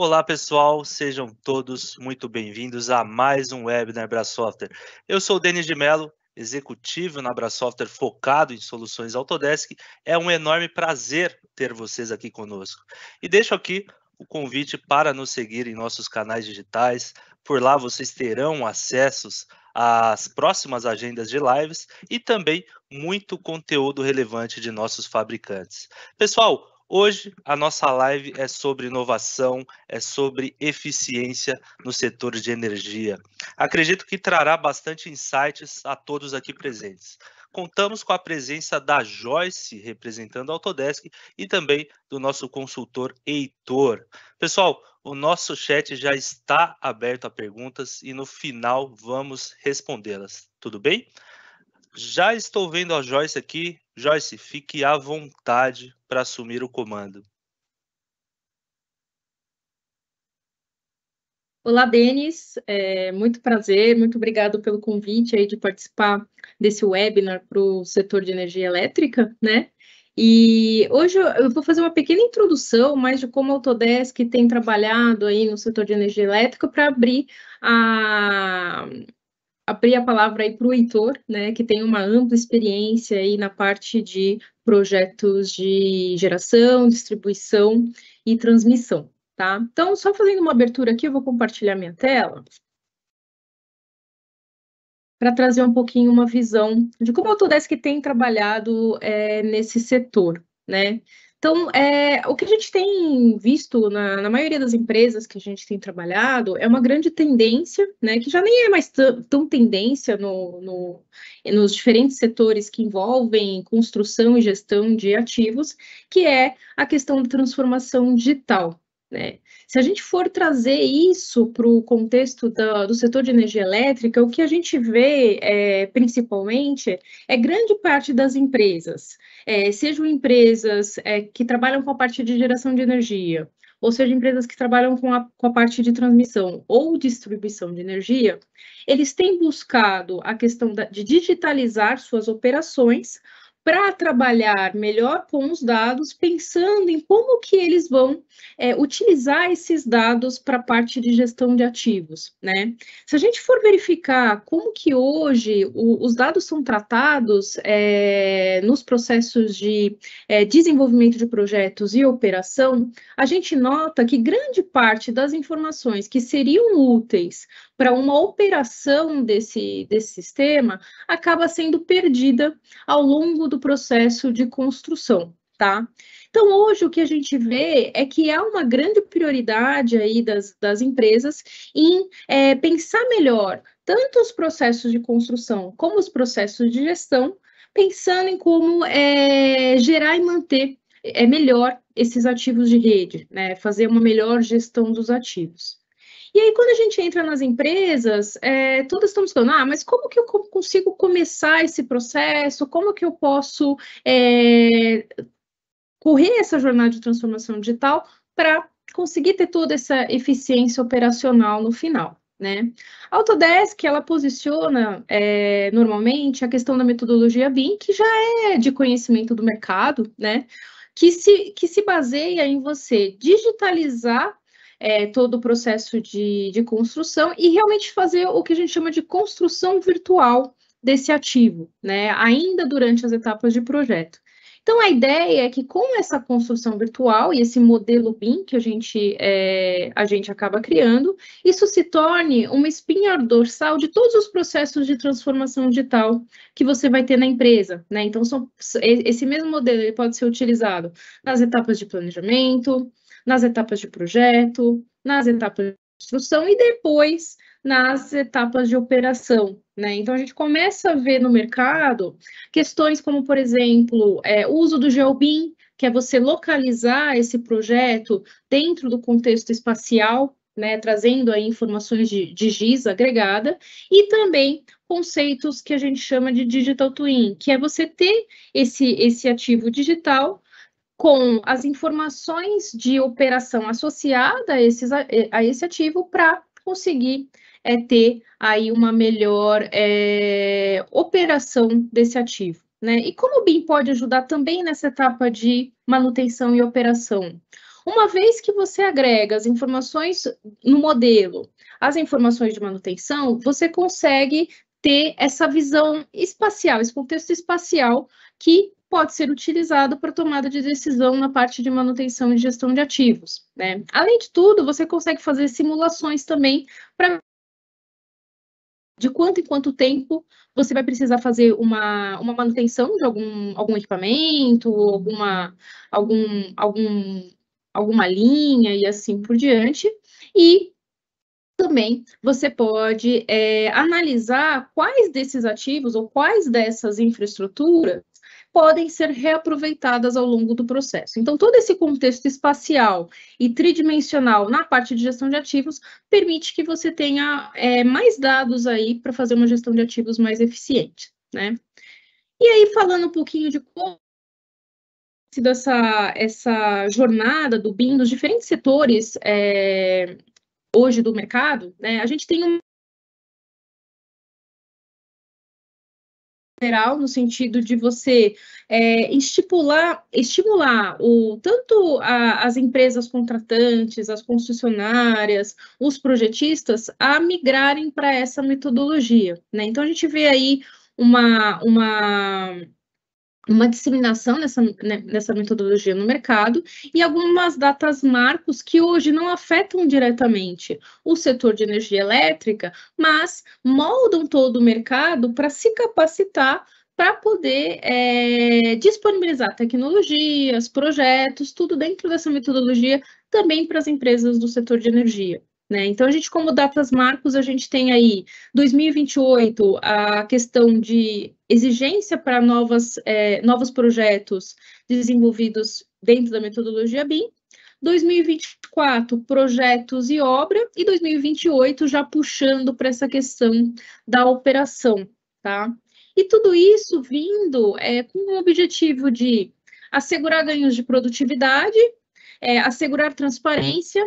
Olá pessoal, sejam todos muito bem-vindos a mais um webinar Abra Software. Eu sou o Denis de Mello, executivo na Abra Software focado em soluções Autodesk. É um enorme prazer ter vocês aqui conosco. E deixo aqui o convite para nos seguir em nossos canais digitais. Por lá vocês terão acessos às próximas agendas de lives e também muito conteúdo relevante de nossos fabricantes. Pessoal, Hoje a nossa live é sobre inovação, é sobre eficiência no setor de energia. Acredito que trará bastante insights a todos aqui presentes. Contamos com a presença da Joyce, representando a Autodesk, e também do nosso consultor Heitor. Pessoal, o nosso chat já está aberto a perguntas e no final vamos respondê-las. Tudo bem? Já estou vendo a Joyce aqui. Joyce, fique à vontade para assumir o comando. Olá, Denis. É, muito prazer, muito obrigado pelo convite aí de participar desse webinar para o setor de energia elétrica, né? E hoje eu vou fazer uma pequena introdução mais de como a Autodesk tem trabalhado aí no setor de energia elétrica para abrir a, abrir a palavra aí para o Heitor, né, que tem uma ampla experiência aí na parte de projetos de geração, distribuição e transmissão, tá? Então, só fazendo uma abertura aqui, eu vou compartilhar minha tela para trazer um pouquinho uma visão de como o Autodesk tem trabalhado é, nesse setor, né? Então, é, o que a gente tem visto na, na, maioria das empresas que a gente tem trabalhado é uma grande tendência, né, que já nem é mais tão tendência no, no, nos diferentes setores que envolvem construção e gestão de ativos, que é a questão da transformação digital. Né? Se a gente for trazer isso para o contexto do, do, setor de energia elétrica, o que a gente vê é, principalmente é grande parte das empresas, é, sejam empresas é, que trabalham com a parte de geração de energia, ou seja, empresas que trabalham com a, com a parte de transmissão ou distribuição de energia, eles têm buscado a questão da, de digitalizar suas operações para trabalhar melhor com os dados, pensando em como que eles vão é, utilizar esses dados para a parte de gestão de ativos, né? Se a gente for verificar como que hoje o, os dados são tratados é, nos processos de é, desenvolvimento de projetos e operação, a gente nota que grande parte das informações que seriam úteis para uma operação desse, desse sistema acaba sendo perdida ao longo do do processo de construção, tá? Então, hoje o que a gente vê é que há uma grande prioridade aí das, das empresas em é, pensar melhor tanto os processos de construção como os processos de gestão, pensando em como é, gerar e manter é melhor esses ativos de rede, né? Fazer uma melhor gestão dos ativos. E aí, quando a gente entra nas empresas, é, todas estão falando, ah, mas como que eu consigo começar esse processo? Como que eu posso é, correr essa jornada de transformação digital para conseguir ter toda essa eficiência operacional no final? Né? A Autodesk ela posiciona é, normalmente a questão da metodologia BIM, que já é de conhecimento do mercado, né? Que se, que se baseia em você digitalizar é, todo o processo de, de construção e realmente fazer o que a gente chama de construção virtual desse ativo, né? Ainda durante as etapas de projeto. Então, a ideia é que com essa construção virtual e esse modelo BIM que a gente, é, a gente acaba criando, isso se torne uma espinha dorsal de todos os processos de transformação digital que você vai ter na empresa. Né? Então, são, esse mesmo modelo ele pode ser utilizado nas etapas de planejamento, nas etapas de projeto, nas etapas de construção e depois nas etapas de operação. Né? Então, a gente começa a ver no mercado questões como, por exemplo, é, uso do GeoBIM, que é você localizar esse projeto dentro do contexto espacial, né, trazendo aí informações de, de GIS agregada, e também conceitos que a gente chama de digital twin, que é você ter esse, esse ativo digital com as informações de operação associada a, esses, a esse ativo para conseguir é, ter aí uma melhor é, operação desse ativo. Né? E como o BIM pode ajudar também nessa etapa de manutenção e operação? Uma vez que você agrega as informações no modelo, as informações de manutenção, você consegue ter essa visão espacial, esse contexto espacial que pode ser utilizado para tomada de decisão na parte de manutenção e gestão de ativos. Né? Além de tudo, você consegue fazer simulações também para de quanto em quanto tempo você vai precisar fazer uma, uma manutenção de algum, algum equipamento, alguma, algum, algum, alguma linha e assim por diante. E também você pode é, analisar quais desses ativos ou quais dessas infraestruturas podem ser reaproveitadas ao longo do processo. Então, todo esse contexto espacial e tridimensional na parte de gestão de ativos permite que você tenha é, mais dados aí para fazer uma gestão de ativos mais eficiente, né? E aí, falando um pouquinho de como sido essa, essa jornada do BIM dos diferentes setores é, hoje do mercado, né, a gente tem um bilateral, no sentido de você é, estipular, estimular o, tanto a, as empresas contratantes, as concessionárias, os projetistas a migrarem para essa metodologia. Né? Então, a gente vê aí uma, uma uma disseminação nessa, né, nessa metodologia no mercado e algumas datas marcos que hoje não afetam diretamente o setor de energia elétrica, mas moldam todo o mercado para se capacitar para poder é, disponibilizar tecnologias, projetos, tudo dentro dessa metodologia também para as empresas do setor de energia. Né? Então, a gente, como datas marcos, a gente tem aí 2028, a questão de exigência para novas, é, novos projetos desenvolvidos dentro da metodologia BIM, 2024, projetos e obra, e 2028 já puxando para essa questão da operação, tá? E tudo isso vindo é, com o objetivo de assegurar ganhos de produtividade, é, assegurar transparência,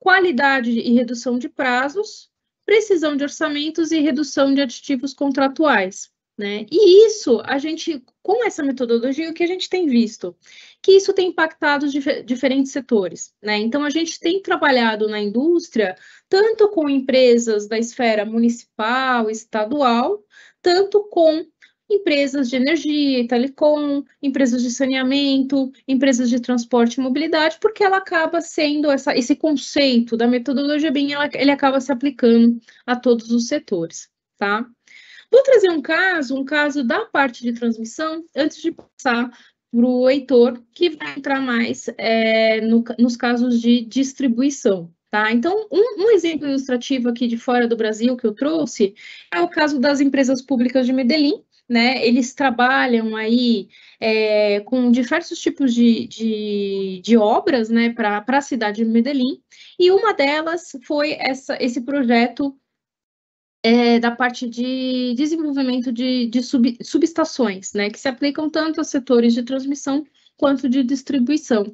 qualidade e redução de prazos, precisão de orçamentos e redução de aditivos contratuais. Né? E isso, a gente, com essa metodologia, o que a gente tem visto? Que isso tem impactado diferentes setores. Né? Então, a gente tem trabalhado na indústria, tanto com empresas da esfera municipal, estadual, tanto com empresas de energia, telecom, empresas de saneamento, empresas de transporte e mobilidade, porque ela acaba sendo essa, esse conceito da metodologia BIM, ela, ele acaba se aplicando a todos os setores, tá? Vou trazer um caso, um caso da parte de transmissão, antes de passar para o Heitor, que vai entrar mais é, no, nos casos de distribuição. Tá? Então, um, um, exemplo ilustrativo aqui de fora do Brasil que eu trouxe é o caso das empresas públicas de Medellín, né? Eles trabalham aí é, com diversos tipos de, de, de obras, né, para a cidade de Medellín, e uma delas foi essa, esse projeto é, da parte de desenvolvimento de, de sub, subestações, né, que se aplicam tanto aos setores de transmissão quanto de distribuição.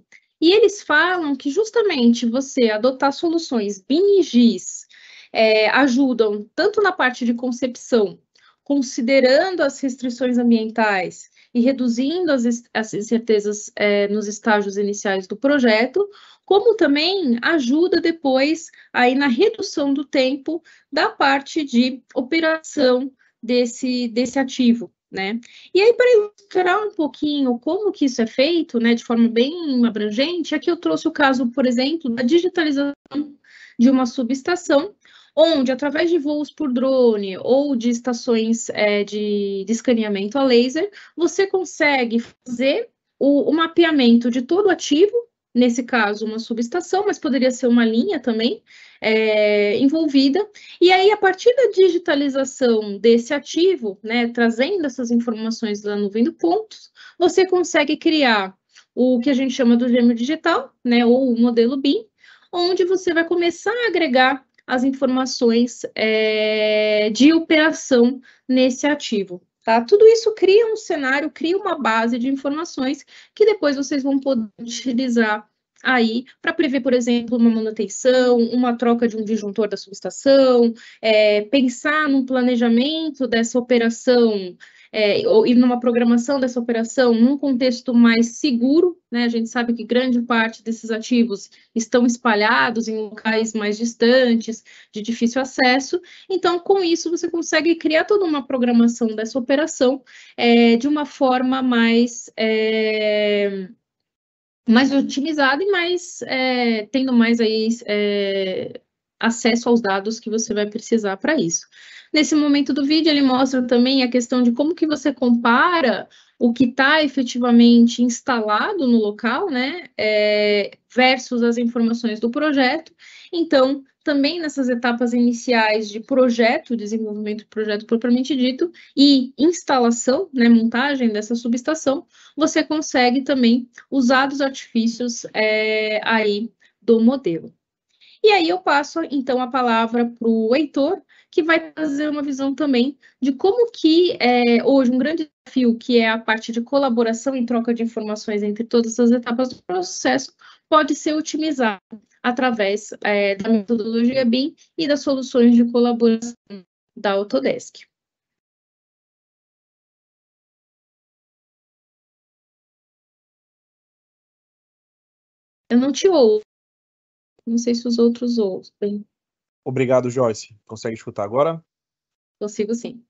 E eles falam que justamente você adotar soluções BIM e GIS é, ajudam tanto na parte de concepção considerando as restrições ambientais e reduzindo as, as incertezas é, nos estágios iniciais do projeto, como também ajuda depois aí na redução do tempo da parte de operação desse, desse ativo. Né? E aí, para ilustrar um pouquinho como que isso é feito, né, de forma bem abrangente, aqui eu trouxe o caso, por exemplo, da digitalização de uma subestação, onde, através de voos por drone ou de estações é, de, de escaneamento a laser, você consegue fazer o, o mapeamento de todo o ativo, nesse caso uma subestação, mas poderia ser uma linha também é, envolvida. E aí, a partir da digitalização desse ativo, né, trazendo essas informações da nuvem do pontos, você consegue criar o que a gente chama do gêmeo digital, né, ou o modelo BIM, onde você vai começar a agregar as informações é, de operação nesse ativo. Tá? Tudo isso cria um cenário, cria uma base de informações que depois vocês vão poder utilizar aí para prever, por exemplo, uma manutenção, uma troca de um disjuntor da subestação, é, pensar num planejamento dessa operação é, ou, e numa programação dessa operação num contexto mais seguro, né? A gente sabe que grande parte desses ativos estão espalhados em locais mais distantes, de difícil acesso. Então, com isso, você consegue criar toda uma programação dessa operação é, de uma forma mais. É, mais otimizada e mais é, tendo mais aí é, acesso aos dados que você vai precisar para isso. Nesse momento do vídeo, ele mostra também a questão de como que você compara o que está efetivamente instalado no local, né, é, versus as informações do projeto. Então, também nessas etapas iniciais de projeto, desenvolvimento do projeto propriamente dito, e instalação, né, montagem dessa subestação, você consegue também usar os artifícios é, aí do modelo. E aí eu passo então a palavra para o Heitor, que vai fazer uma visão também de como que é, hoje um grande desafio, que é a parte de colaboração e troca de informações entre todas as etapas do processo, pode ser otimizado através é, da metodologia BIM e das soluções de colaboração da Autodesk. Eu não te ouço. Não sei se os outros ouvem. Obrigado, Joyce. Consegue escutar agora? Consigo sim.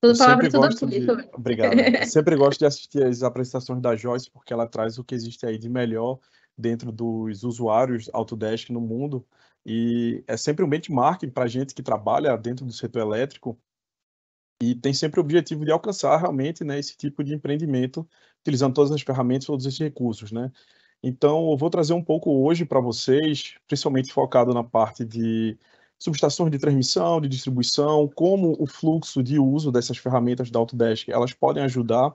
Toda palavra, toda tudo. De... Também. Obrigado. Né? Eu sempre gosto de assistir as apresentações da Joyce, porque ela traz o que existe aí de melhor dentro dos usuários Autodesk no mundo. E é sempre um benchmark para gente que trabalha dentro do setor elétrico e tem sempre o objetivo de alcançar realmente né, esse tipo de empreendimento, utilizando todas as ferramentas, todos esses recursos. Né? Então, eu vou trazer um pouco hoje para vocês, principalmente focado na parte de subestações de transmissão, de distribuição, como o fluxo de uso dessas ferramentas da Autodesk, elas podem ajudar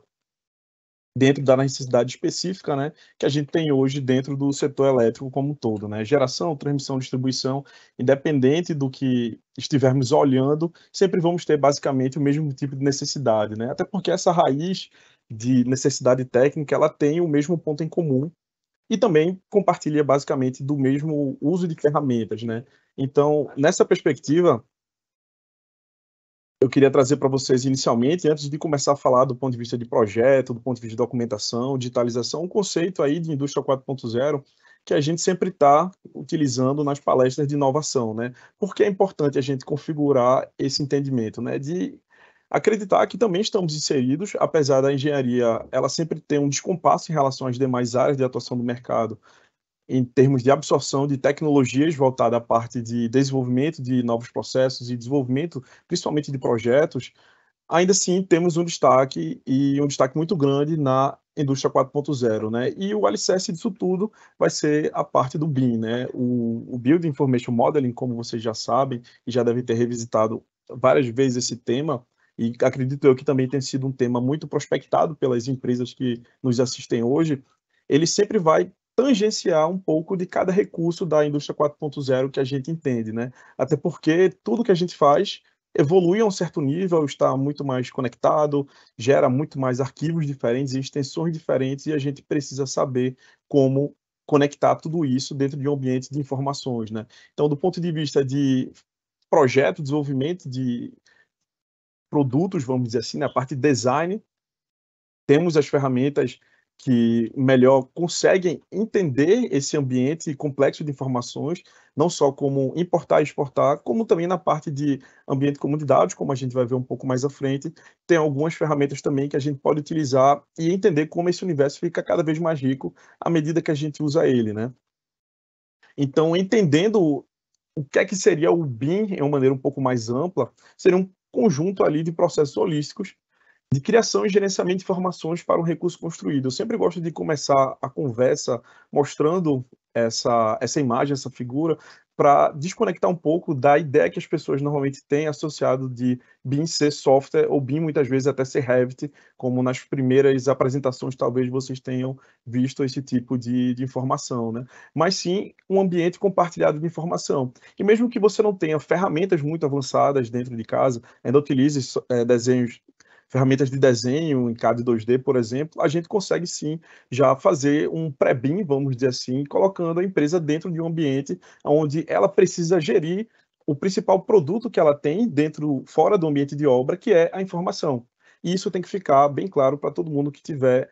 dentro da necessidade específica né, que a gente tem hoje dentro do setor elétrico como um todo. Né? Geração, transmissão, distribuição, independente do que estivermos olhando, sempre vamos ter basicamente o mesmo tipo de necessidade. Né? Até porque essa raiz de necessidade técnica, ela tem o mesmo ponto em comum, e também compartilha basicamente do mesmo uso de ferramentas, né? Então, nessa perspectiva, eu queria trazer para vocês inicialmente, antes de começar a falar do ponto de vista de projeto, do ponto de vista de documentação, digitalização, um conceito aí de indústria 4.0 que a gente sempre está utilizando nas palestras de inovação, né? Porque é importante a gente configurar esse entendimento, né? De acreditar que também estamos inseridos, apesar da engenharia ela sempre ter um descompasso em relação às demais áreas de atuação do mercado, em termos de absorção de tecnologias voltada à parte de desenvolvimento de novos processos e desenvolvimento, principalmente de projetos, ainda assim temos um destaque e um destaque muito grande na indústria 4.0, né? E o alicerce disso tudo vai ser a parte do BIM, né? O, o Build Information Modeling, como vocês já sabem e já devem ter revisitado várias vezes esse tema, e acredito eu que também tem sido um tema muito prospectado pelas empresas que nos assistem hoje, ele sempre vai tangenciar um pouco de cada recurso da indústria 4.0 que a gente entende, né? Até porque tudo que a gente faz evolui a um certo nível, está muito mais conectado, gera muito mais arquivos diferentes e extensões diferentes e a gente precisa saber como conectar tudo isso dentro de um ambiente de informações, né? Então, do ponto de vista de projeto, desenvolvimento de produtos, vamos dizer assim, na né? parte de design, temos as ferramentas que melhor conseguem entender esse ambiente complexo de informações, não só como importar e exportar, como também na parte de ambiente de dados como a gente vai ver um pouco mais à frente, tem algumas ferramentas também que a gente pode utilizar e entender como esse universo fica cada vez mais rico à medida que a gente usa ele, né? Então, entendendo o que é que seria o BIM em uma maneira um pouco mais ampla, seria um conjunto ali de processos holísticos de criação e gerenciamento de informações para o recurso construído. Eu sempre gosto de começar a conversa mostrando essa, essa imagem, essa figura, para desconectar um pouco da ideia que as pessoas normalmente têm associado de BIM ser software ou BIM muitas vezes até ser Revit, como nas primeiras apresentações talvez vocês tenham visto esse tipo de, de informação, né? Mas sim um ambiente compartilhado de informação. E mesmo que você não tenha ferramentas muito avançadas dentro de casa, ainda utilize é, desenhos ferramentas de desenho em CAD 2D, por exemplo, a gente consegue sim já fazer um pré-BIM, vamos dizer assim, colocando a empresa dentro de um ambiente onde ela precisa gerir o principal produto que ela tem dentro, fora do ambiente de obra, que é a informação. E isso tem que ficar bem claro para todo mundo que estiver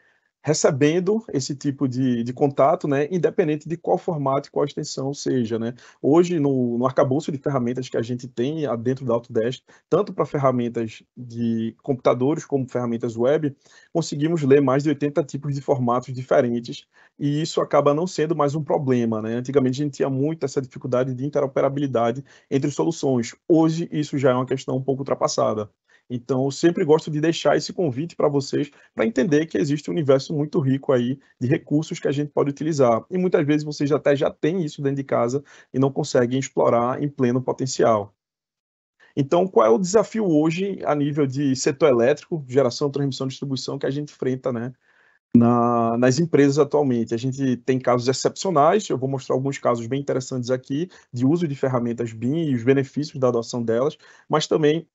recebendo esse tipo de, de contato, né, independente de qual formato e qual extensão seja. Né. Hoje, no, no arcabouço de ferramentas que a gente tem dentro da Autodesk, tanto para ferramentas de computadores como ferramentas web, conseguimos ler mais de 80 tipos de formatos diferentes e isso acaba não sendo mais um problema. Né. Antigamente, a gente tinha muito essa dificuldade de interoperabilidade entre soluções. Hoje, isso já é uma questão um pouco ultrapassada. Então, eu sempre gosto de deixar esse convite para vocês para entender que existe um universo muito rico aí de recursos que a gente pode utilizar. E muitas vezes vocês até já têm isso dentro de casa e não conseguem explorar em pleno potencial. Então, qual é o desafio hoje a nível de setor elétrico, geração, transmissão, distribuição que a gente enfrenta, né? Na, nas empresas atualmente. A gente tem casos excepcionais, eu vou mostrar alguns casos bem interessantes aqui, de uso de ferramentas BIM e os benefícios da adoção delas, mas também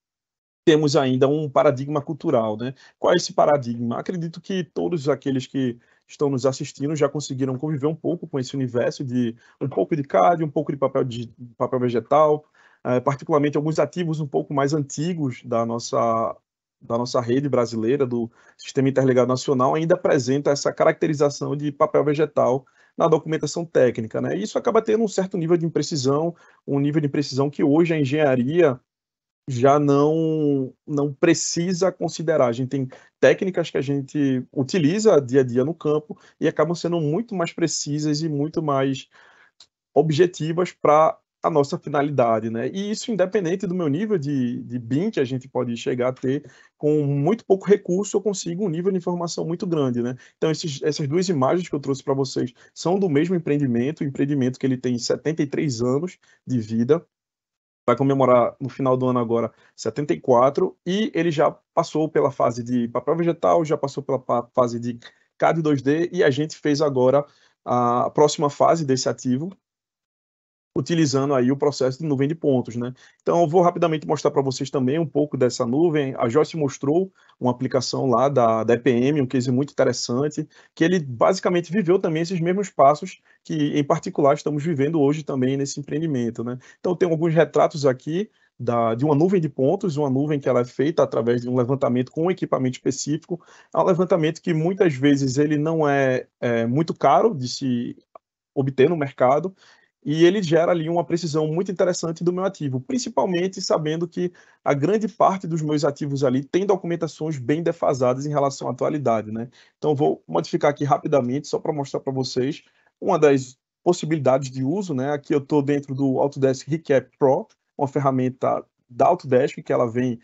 temos ainda um paradigma cultural, né? Qual é esse paradigma? Acredito que todos aqueles que estão nos assistindo já conseguiram conviver um pouco com esse universo de um pouco de CAD, um pouco de papel, de, papel vegetal, eh, particularmente alguns ativos um pouco mais antigos da nossa da nossa rede brasileira, do Sistema Interligado Nacional, ainda apresenta essa caracterização de papel vegetal na documentação técnica. Né? Isso acaba tendo um certo nível de imprecisão, um nível de imprecisão que hoje a engenharia já não não precisa considerar. A gente tem técnicas que a gente utiliza dia a dia no campo e acabam sendo muito mais precisas e muito mais objetivas para a nossa finalidade, né? E isso independente do meu nível de, de BIM que a gente pode chegar a ter, com muito pouco recurso eu consigo um nível de informação muito grande, né? Então esses, essas duas imagens que eu trouxe para vocês são do mesmo empreendimento, o empreendimento que ele tem 73 anos de vida, vai comemorar no final do ano agora 74 e ele já passou pela fase de papel vegetal, já passou pela fase de CAD 2D e a gente fez agora a próxima fase desse ativo, utilizando aí o processo de nuvem de pontos, né? Então, eu vou rapidamente mostrar para vocês também um pouco dessa nuvem. A Joyce mostrou uma aplicação lá da, da EPM, um case muito interessante, que ele basicamente viveu também esses mesmos passos que, em particular, estamos vivendo hoje também nesse empreendimento, né? Então, tem alguns retratos aqui da, de uma nuvem de pontos, uma nuvem que ela é feita através de um levantamento com um equipamento específico, é um levantamento que muitas vezes ele não é, é muito caro de se obter no mercado e ele gera ali uma precisão muito interessante do meu ativo, principalmente sabendo que a grande parte dos meus ativos ali tem documentações bem defasadas em relação à atualidade, né? Então vou modificar aqui rapidamente só para mostrar para vocês uma das possibilidades de uso, né? Aqui eu estou dentro do Autodesk Recap Pro, uma ferramenta da Autodesk que ela vem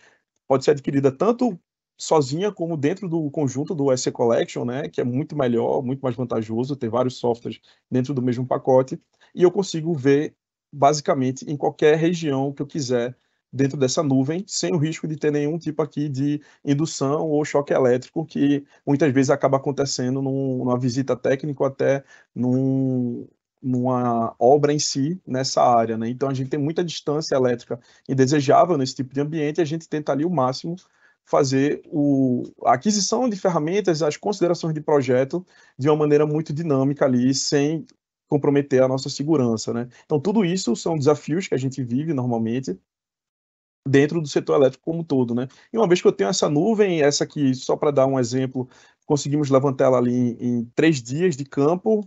pode ser adquirida tanto sozinha como dentro do conjunto do SC Collection, né, que é muito melhor, muito mais vantajoso ter vários softwares dentro do mesmo pacote e eu consigo ver basicamente em qualquer região que eu quiser dentro dessa nuvem, sem o risco de ter nenhum tipo aqui de indução ou choque elétrico, que muitas vezes acaba acontecendo num, numa visita técnica ou até num, numa obra em si nessa área. Né? Então a gente tem muita distância elétrica indesejável nesse tipo de ambiente e a gente tenta ali o máximo fazer o, a aquisição de ferramentas, as considerações de projeto de uma maneira muito dinâmica ali, sem comprometer a nossa segurança, né? Então tudo isso são desafios que a gente vive normalmente dentro do setor elétrico como um todo, né? E uma vez que eu tenho essa nuvem, essa aqui, só para dar um exemplo, conseguimos levantar ela ali em, em três dias de campo,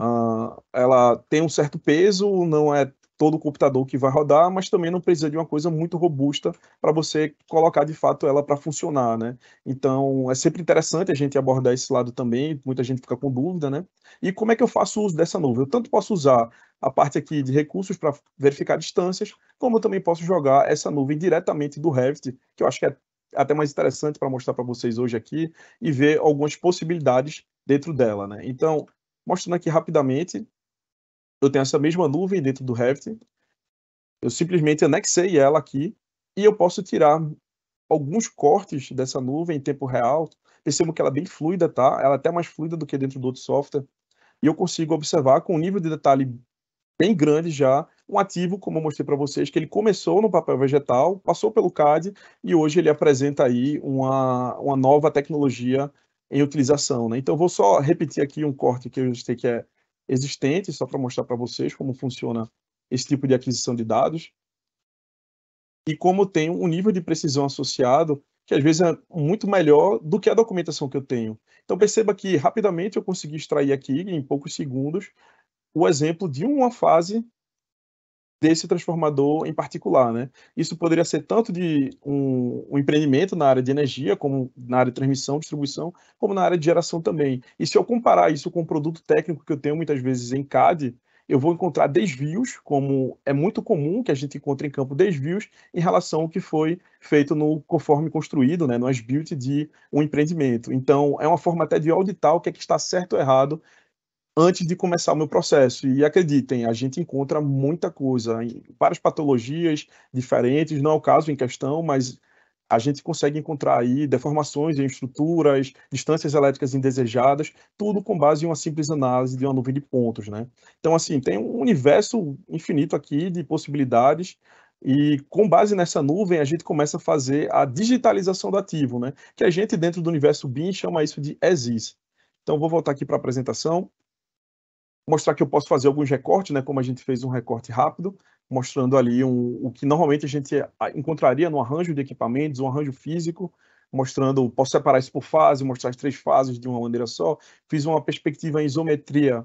uh, ela tem um certo peso, não é todo o computador que vai rodar, mas também não precisa de uma coisa muito robusta para você colocar de fato ela para funcionar, né? Então é sempre interessante a gente abordar esse lado também, muita gente fica com dúvida, né? E como é que eu faço uso dessa nuvem? Eu tanto posso usar a parte aqui de recursos para verificar distâncias, como eu também posso jogar essa nuvem diretamente do Revit, que eu acho que é até mais interessante para mostrar para vocês hoje aqui e ver algumas possibilidades dentro dela, né? Então, mostrando aqui rapidamente, eu tenho essa mesma nuvem dentro do Revit, eu simplesmente anexei ela aqui e eu posso tirar alguns cortes dessa nuvem em tempo real. Percebo que ela é bem fluida, tá? Ela é até mais fluida do que dentro do outro software. E eu consigo observar com um nível de detalhe bem grande já um ativo, como eu mostrei para vocês, que ele começou no papel vegetal, passou pelo CAD e hoje ele apresenta aí uma, uma nova tecnologia em utilização. Né? Então, vou só repetir aqui um corte que eu gostei que é existentes, só para mostrar para vocês como funciona esse tipo de aquisição de dados, e como tem um nível de precisão associado que às vezes é muito melhor do que a documentação que eu tenho. Então perceba que rapidamente eu consegui extrair aqui, em poucos segundos, o exemplo de uma fase desse transformador em particular, né? Isso poderia ser tanto de um, um, empreendimento na área de energia, como na área de transmissão, distribuição, como na área de geração também. E se eu comparar isso com o um produto técnico que eu tenho muitas vezes em CAD, eu vou encontrar desvios, como é muito comum que a gente encontre em campo desvios em relação ao que foi feito no conforme construído, né, no as-built de um empreendimento. Então, é uma forma até de auditar o que é que está certo ou errado antes de começar o meu processo. E acreditem, a gente encontra muita coisa, várias patologias diferentes, não é o caso em questão, mas a gente consegue encontrar aí deformações em estruturas, distâncias elétricas indesejadas, tudo com base em uma simples análise de uma nuvem de pontos, né? Então, assim, tem um universo infinito aqui de possibilidades e com base nessa nuvem, a gente começa a fazer a digitalização do ativo, né? Que a gente, dentro do universo BIM, chama isso de ESIS. Então, vou voltar aqui para a apresentação mostrar que eu posso fazer alguns recortes, né, como a gente fez um recorte rápido, mostrando ali um, o que normalmente a gente ah, encontraria no arranjo de equipamentos, um arranjo físico, mostrando, posso separar isso por fase, mostrar as três fases de uma maneira só. Fiz uma perspectiva em isometria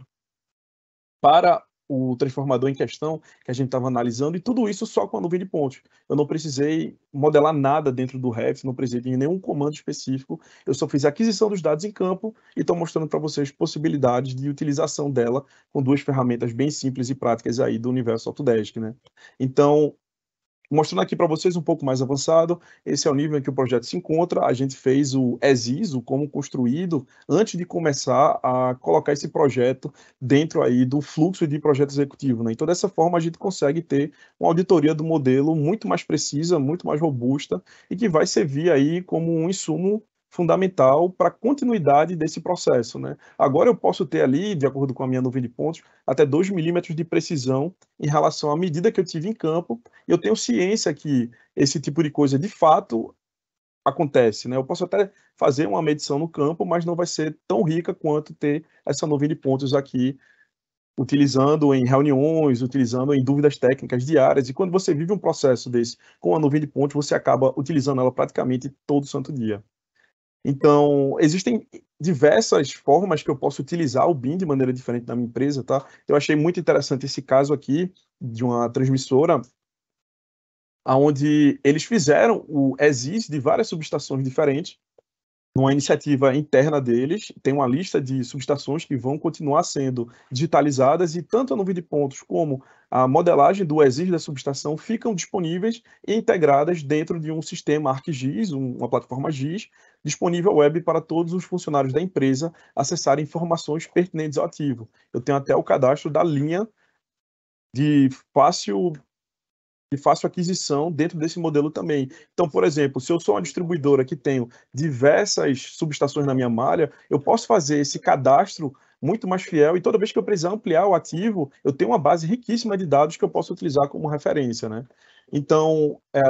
para o transformador em questão que a gente estava analisando, e tudo isso só com a nuvem de pontos. Eu não precisei modelar nada dentro do Revit, não precisei de nenhum comando específico, eu só fiz a aquisição dos dados em campo e estou mostrando para vocês possibilidades de utilização dela com duas ferramentas bem simples e práticas aí do universo Autodesk. Né? Então, Mostrando aqui para vocês um pouco mais avançado, esse é o nível em que o projeto se encontra. A gente fez o ESIS, o como construído, antes de começar a colocar esse projeto dentro aí do fluxo de projeto executivo. Né? Então, dessa forma, a gente consegue ter uma auditoria do modelo muito mais precisa, muito mais robusta e que vai servir aí como um insumo fundamental para a continuidade desse processo. Né? Agora eu posso ter ali, de acordo com a minha nuvem de pontos, até 2 milímetros de precisão em relação à medida que eu tive em campo, e eu tenho ciência que esse tipo de coisa de fato acontece. Né? Eu posso até fazer uma medição no campo, mas não vai ser tão rica quanto ter essa nuvem de pontos aqui, utilizando em reuniões, utilizando em dúvidas técnicas diárias. E quando você vive um processo desse com a nuvem de pontos, você acaba utilizando ela praticamente todo santo dia. Então, existem diversas formas que eu posso utilizar o BIM de maneira diferente na minha empresa, tá? Eu achei muito interessante esse caso aqui de uma transmissora aonde eles fizeram o ESIS de várias subestações diferentes numa iniciativa interna deles, tem uma lista de subestações que vão continuar sendo digitalizadas e tanto a nuvem de pontos como a modelagem do exige da subestação ficam disponíveis e integradas dentro de um sistema ArcGIS, uma plataforma GIS, disponível web para todos os funcionários da empresa acessarem informações pertinentes ao ativo. Eu tenho até o cadastro da linha de fácil e faço aquisição dentro desse modelo também. Então, por exemplo, se eu sou uma distribuidora que tenho diversas subestações na minha malha, eu posso fazer esse cadastro muito mais fiel e toda vez que eu precisar ampliar o ativo, eu tenho uma base riquíssima de dados que eu posso utilizar como referência, né? Então, eh,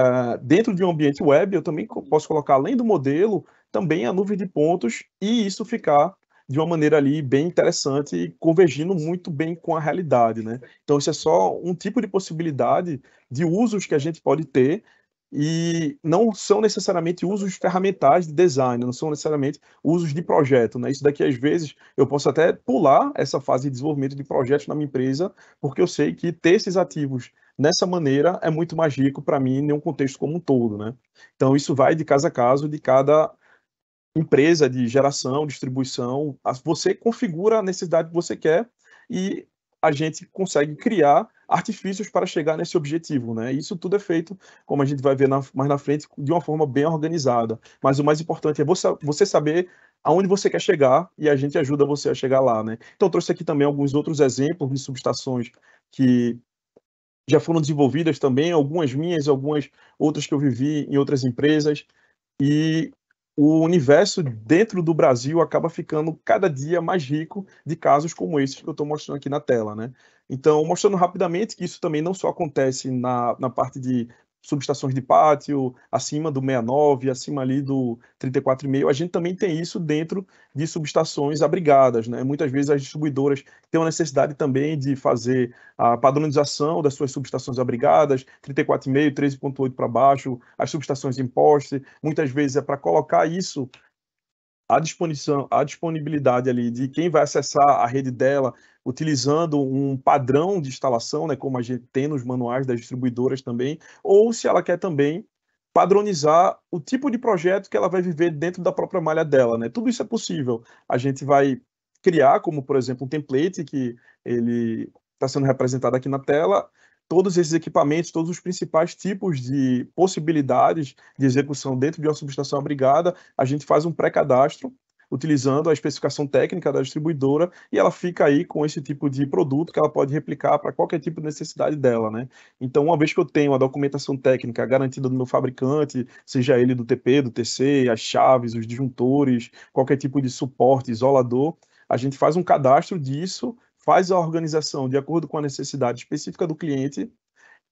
dentro de um ambiente web, eu também posso colocar, além do modelo, também a nuvem de pontos e isso ficar de uma maneira ali bem interessante e convergindo muito bem com a realidade, né? Então isso é só um tipo de possibilidade de usos que a gente pode ter e não são necessariamente usos ferramentais de design, não são necessariamente usos de projeto, né? Isso daqui às vezes eu posso até pular essa fase de desenvolvimento de projetos na minha empresa, porque eu sei que ter esses ativos nessa maneira é muito mais rico para mim em um contexto como um todo, né? Então isso vai de caso a caso de cada empresa de geração, distribuição, você configura a necessidade que você quer e a gente consegue criar artifícios para chegar nesse objetivo, né? Isso tudo é feito, como a gente vai ver na, mais na frente, de uma forma bem organizada. Mas o mais importante é você, você saber aonde você quer chegar e a gente ajuda você a chegar lá, né? Então trouxe aqui também alguns outros exemplos de subestações que já foram desenvolvidas também, algumas minhas, algumas outras que eu vivi em outras empresas. E o universo dentro do Brasil acaba ficando cada dia mais rico de casos como esses que eu estou mostrando aqui na tela, né? Então, mostrando rapidamente que isso também não só acontece na, na parte de subestações de pátio, acima do 69, acima ali do 34,5, a gente também tem isso dentro de subestações abrigadas. Né? Muitas vezes as distribuidoras têm uma necessidade também de fazer a padronização das suas subestações abrigadas, 34,5, 13,8 para baixo, as subestações de imposto muitas vezes é para colocar isso a disposição, a disponibilidade ali de quem vai acessar a rede dela, utilizando um padrão de instalação, né, como a gente tem nos manuais das distribuidoras também, ou se ela quer também padronizar o tipo de projeto que ela vai viver dentro da própria malha dela, né? Tudo isso é possível. A gente vai criar, como por exemplo, um template que ele está sendo representado aqui na tela, todos esses equipamentos, todos os principais tipos de possibilidades de execução dentro de uma subestação abrigada, a gente faz um pré-cadastro utilizando a especificação técnica da distribuidora e ela fica aí com esse tipo de produto que ela pode replicar para qualquer tipo de necessidade dela, né? Então, uma vez que eu tenho a documentação técnica garantida do meu fabricante, seja ele do TP, do TC, as chaves, os disjuntores, qualquer tipo de suporte, isolador, a gente faz um cadastro disso faz a organização de acordo com a necessidade específica do cliente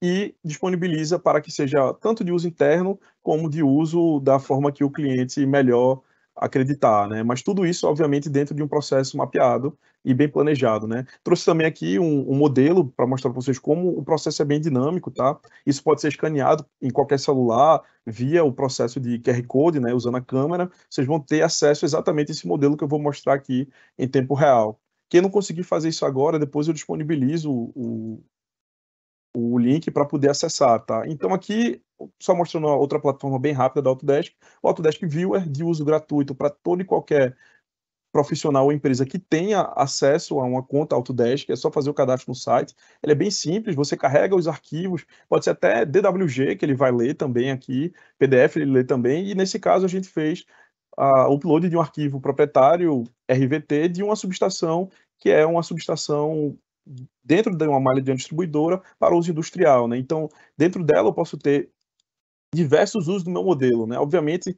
e disponibiliza para que seja tanto de uso interno como de uso da forma que o cliente melhor acreditar, né? Mas tudo isso, obviamente, dentro de um processo mapeado e bem planejado, né? Trouxe também aqui um, um modelo para mostrar para vocês como o processo é bem dinâmico, tá? Isso pode ser escaneado em qualquer celular via o processo de QR Code, né? Usando a câmera, vocês vão ter acesso exatamente a esse modelo que eu vou mostrar aqui em tempo real. Quem não conseguir fazer isso agora, depois eu disponibilizo o, o, o link para poder acessar, tá? Então aqui, só mostrando outra plataforma bem rápida da Autodesk, o Autodesk Viewer de uso gratuito para todo e qualquer profissional ou empresa que tenha acesso a uma conta Autodesk, é só fazer o cadastro no site. Ele é bem simples, você carrega os arquivos, pode ser até DWG, que ele vai ler também aqui, PDF ele lê também, e nesse caso a gente fez o upload de um arquivo proprietário RVT de uma subestação que é uma subestação dentro de uma malha de distribuidora para uso industrial. Né? Então, dentro dela eu posso ter diversos usos do meu modelo. Né? Obviamente,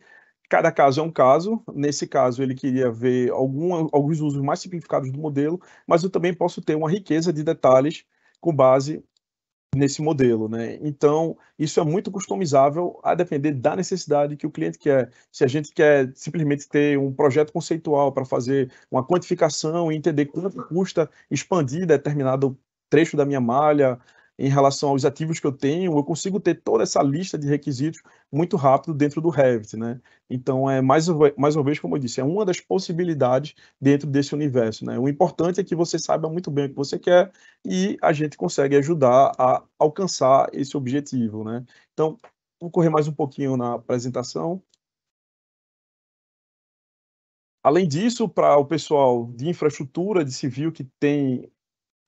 cada caso é um caso. Nesse caso, ele queria ver alguns usos mais simplificados do modelo, mas eu também posso ter uma riqueza de detalhes com base nesse modelo, né? Então, isso é muito customizável a depender da necessidade que o cliente quer. Se a gente quer simplesmente ter um projeto conceitual para fazer uma quantificação e entender quanto custa expandir determinado trecho da minha malha, em relação aos ativos que eu tenho, eu consigo ter toda essa lista de requisitos muito rápido dentro do Revit, né? Então, é mais, mais uma vez, como eu disse, é uma das possibilidades dentro desse universo, né? O importante é que você saiba muito bem o que você quer e a gente consegue ajudar a alcançar esse objetivo, né? Então, vou correr mais um pouquinho na apresentação. Além disso, para o pessoal de infraestrutura, de civil que tem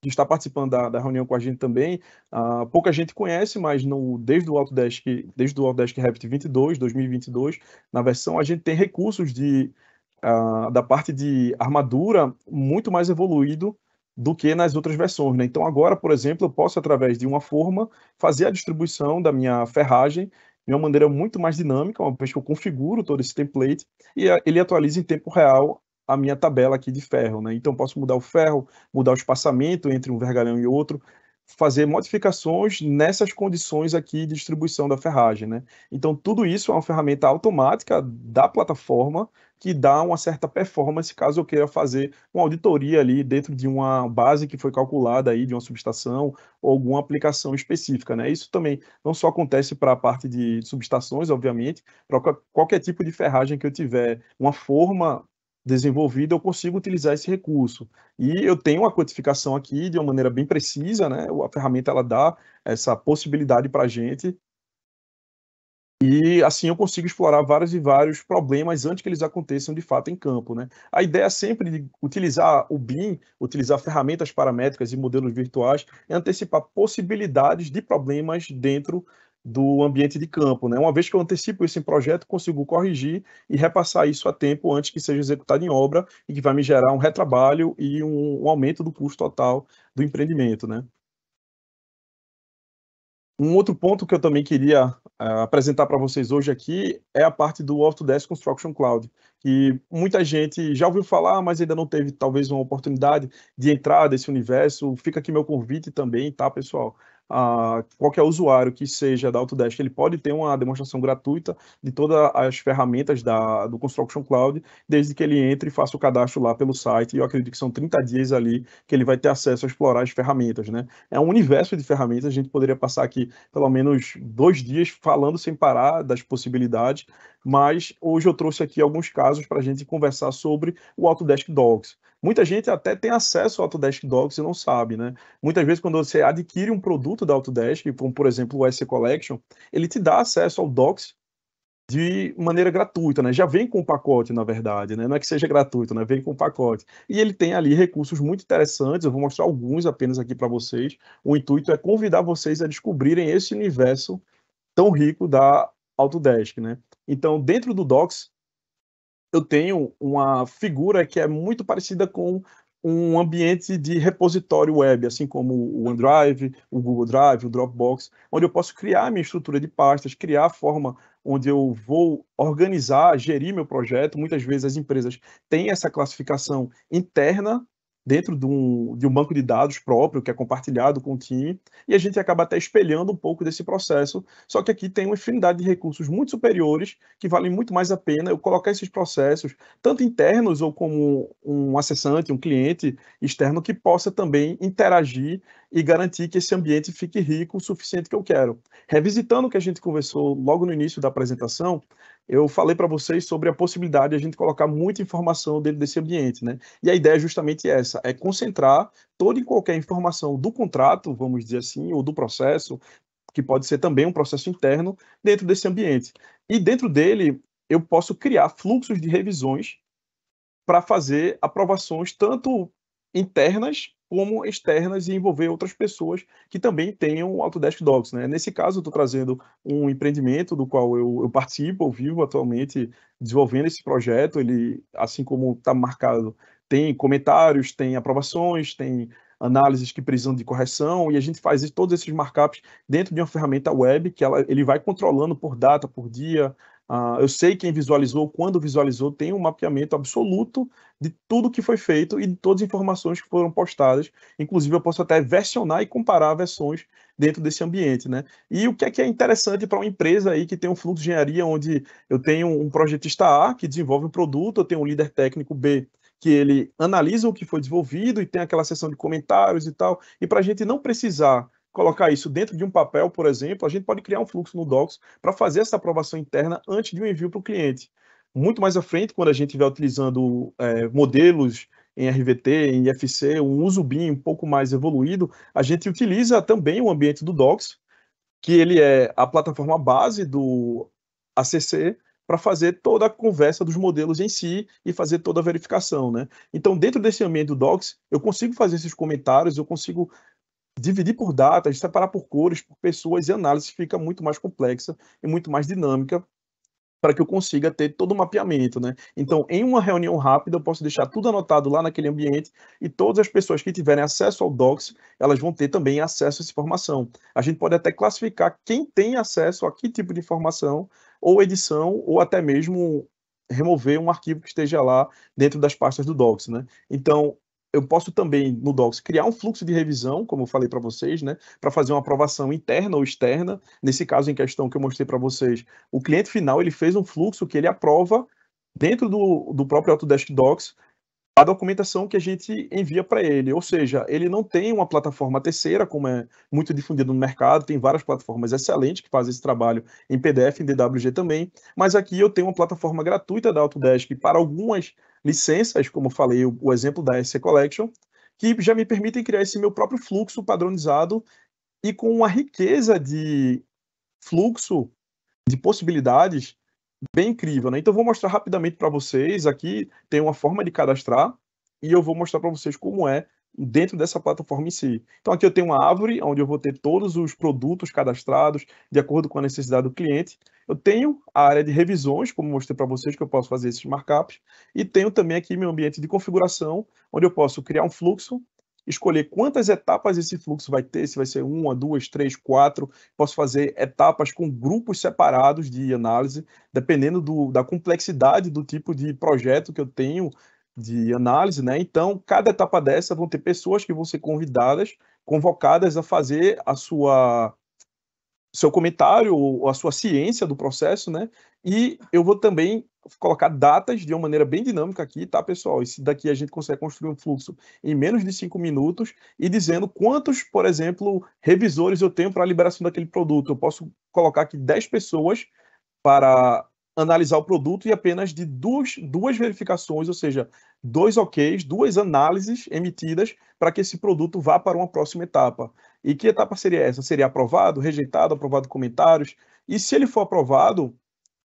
de estar participando da, da, reunião com a gente também. Uh, pouca gente conhece, mas no, desde o Autodesk, desde o Autodesk Revit 22, 2022, na versão, a gente tem recursos de, uh, da parte de armadura muito mais evoluído do que nas outras versões. Né? Então, agora, por exemplo, eu posso, através de uma forma, fazer a distribuição da minha ferragem de uma maneira muito mais dinâmica, uma vez que eu configuro todo esse template e eh, ele atualiza em tempo real a minha tabela aqui de ferro, né? Então posso mudar o ferro, mudar o espaçamento entre um vergalhão e outro, fazer modificações nessas condições aqui de distribuição da ferragem, né? Então tudo isso é uma ferramenta automática da plataforma que dá uma certa performance caso eu queira fazer uma auditoria ali dentro de uma base que foi calculada aí de uma subestação ou alguma aplicação específica, né? Isso também não só acontece para a parte de subestações, obviamente, para qualquer tipo de ferragem que eu tiver uma forma desenvolvido, eu consigo utilizar esse recurso. E eu tenho uma codificação aqui de uma maneira bem precisa, né? A ferramenta ela dá essa possibilidade para a gente. E assim eu consigo explorar vários e vários problemas antes que eles aconteçam de fato em campo, né? A ideia é sempre de utilizar o BIM, utilizar ferramentas paramétricas e modelos virtuais, é antecipar possibilidades de problemas dentro do ambiente de campo. Né? Uma vez que eu antecipo isso em projeto, consigo corrigir e repassar isso a tempo antes que seja executado em obra e que vai me gerar um retrabalho e um, um aumento do custo total do empreendimento. Né? Um outro ponto que eu também queria uh, apresentar para vocês hoje aqui é a parte do Autodesk Construction Cloud, que muita gente já ouviu falar, mas ainda não teve talvez uma oportunidade de entrar nesse universo. Fica aqui meu convite também, tá, pessoal? a qualquer usuário que seja da Autodesk, ele pode ter uma demonstração gratuita de todas as ferramentas da, do Construction Cloud, desde que ele entre e faça o cadastro lá pelo site, e eu acredito que são 30 dias ali que ele vai ter acesso a explorar as ferramentas, né? É um universo de ferramentas, a gente poderia passar aqui pelo menos dois dias falando sem parar das possibilidades, mas hoje eu trouxe aqui alguns casos para a gente conversar sobre o Autodesk Dogs. Muita gente até tem acesso ao Autodesk Docs e não sabe, né? Muitas vezes quando você adquire um produto da Autodesk, como por exemplo o SC Collection, ele te dá acesso ao Docs de maneira gratuita, né? Já vem com o pacote, na verdade, né? Não é que seja gratuito, né? Vem com o pacote. E ele tem ali recursos muito interessantes, eu vou mostrar alguns apenas aqui para vocês. O intuito é convidar vocês a descobrirem esse universo tão rico da Autodesk, né? Então, dentro do Docs, eu tenho uma figura que é muito parecida com um ambiente de repositório web, assim como o OneDrive, o Google Drive, o Dropbox, onde eu posso criar minha estrutura de pastas, criar a forma onde eu vou organizar, gerir meu projeto. Muitas vezes as empresas têm essa classificação interna dentro de um, de um banco de dados próprio, que é compartilhado com o time, e a gente acaba até espelhando um pouco desse processo, só que aqui tem uma infinidade de recursos muito superiores, que valem muito mais a pena eu colocar esses processos, tanto internos ou como um acessante, um cliente externo, que possa também interagir e garantir que esse ambiente fique rico o suficiente que eu quero. Revisitando o que a gente conversou logo no início da apresentação, eu falei para vocês sobre a possibilidade de a gente colocar muita informação dentro desse ambiente, né? E a ideia é justamente essa, é concentrar toda e qualquer informação do contrato, vamos dizer assim, ou do processo, que pode ser também um processo interno, dentro desse ambiente. E dentro dele, eu posso criar fluxos de revisões para fazer aprovações tanto internas como externas e envolver outras pessoas que também tenham Autodesk Docs. Né? Nesse caso, eu estou trazendo um empreendimento do qual eu, eu participo, eu vivo atualmente desenvolvendo esse projeto. Ele, assim como está marcado, tem comentários, tem aprovações, tem análises que precisam de correção e a gente faz todos esses markups dentro de uma ferramenta web que ela, ele vai controlando por data, por dia, ah, eu sei quem visualizou, quando visualizou, tem um mapeamento absoluto de tudo que foi feito e de todas as informações que foram postadas. Inclusive, eu posso até versionar e comparar versões dentro desse ambiente, né? E o que é que é interessante para uma empresa aí que tem um fluxo de engenharia onde eu tenho um projetista A que desenvolve um produto, eu tenho um líder técnico B que ele analisa o que foi desenvolvido e tem aquela sessão de comentários e tal. E para a gente não precisar colocar isso dentro de um papel, por exemplo, a gente pode criar um fluxo no Docs para fazer essa aprovação interna antes de um envio para o cliente. Muito mais à frente, quando a gente estiver utilizando é, modelos em RVT, em IFC, um uso BIM um pouco mais evoluído, a gente utiliza também o ambiente do Docs, que ele é a plataforma base do ACC, para fazer toda a conversa dos modelos em si e fazer toda a verificação, né? Então, dentro desse ambiente do Docs, eu consigo fazer esses comentários, eu consigo dividir por datas, separar por cores, por pessoas e análise fica muito mais complexa e muito mais dinâmica para que eu consiga ter todo o mapeamento, né? Então, em uma reunião rápida, eu posso deixar tudo anotado lá naquele ambiente e todas as pessoas que tiverem acesso ao Docs, elas vão ter também acesso a essa informação. A gente pode até classificar quem tem acesso a que tipo de informação, ou edição, ou até mesmo remover um arquivo que esteja lá dentro das pastas do Docs, né? Então, eu posso também no Docs criar um fluxo de revisão, como eu falei para vocês, né, para fazer uma aprovação interna ou externa. Nesse caso em questão que eu mostrei para vocês, o cliente final ele fez um fluxo que ele aprova dentro do, do próprio Autodesk Docs a documentação que a gente envia para ele. Ou seja, ele não tem uma plataforma terceira, como é muito difundido no mercado, tem várias plataformas excelentes que fazem esse trabalho em PDF, em DWG também, mas aqui eu tenho uma plataforma gratuita da Autodesk para algumas licenças, como falei, o, o exemplo da SC Collection, que já me permitem criar esse meu próprio fluxo padronizado e com uma riqueza de fluxo de possibilidades bem incrível, né? Então eu vou mostrar rapidamente para vocês aqui, tem uma forma de cadastrar e eu vou mostrar para vocês como é dentro dessa plataforma em si. Então aqui eu tenho uma árvore onde eu vou ter todos os produtos cadastrados de acordo com a necessidade do cliente. Eu tenho a área de revisões, como mostrei para vocês, que eu posso fazer esses markups. E tenho também aqui meu ambiente de configuração, onde eu posso criar um fluxo escolher quantas etapas esse fluxo vai ter, se vai ser uma, duas, três, quatro. Posso fazer etapas com grupos separados de análise, dependendo do, da complexidade do tipo de projeto que eu tenho de análise, né? Então, cada etapa dessa vão ter pessoas que vão ser convidadas, convocadas a fazer a sua seu comentário ou a sua ciência do processo, né? E eu vou também colocar datas de uma maneira bem dinâmica aqui, tá, pessoal? se daqui a gente consegue construir um fluxo em menos de cinco minutos e dizendo quantos, por exemplo, revisores eu tenho para a liberação daquele produto. Eu posso colocar aqui 10 pessoas para analisar o produto e apenas de duas, duas verificações, ou seja, dois OKs, duas análises emitidas para que esse produto vá para uma próxima etapa. E que etapa seria essa? Seria aprovado, rejeitado, aprovado comentários? E se ele for aprovado,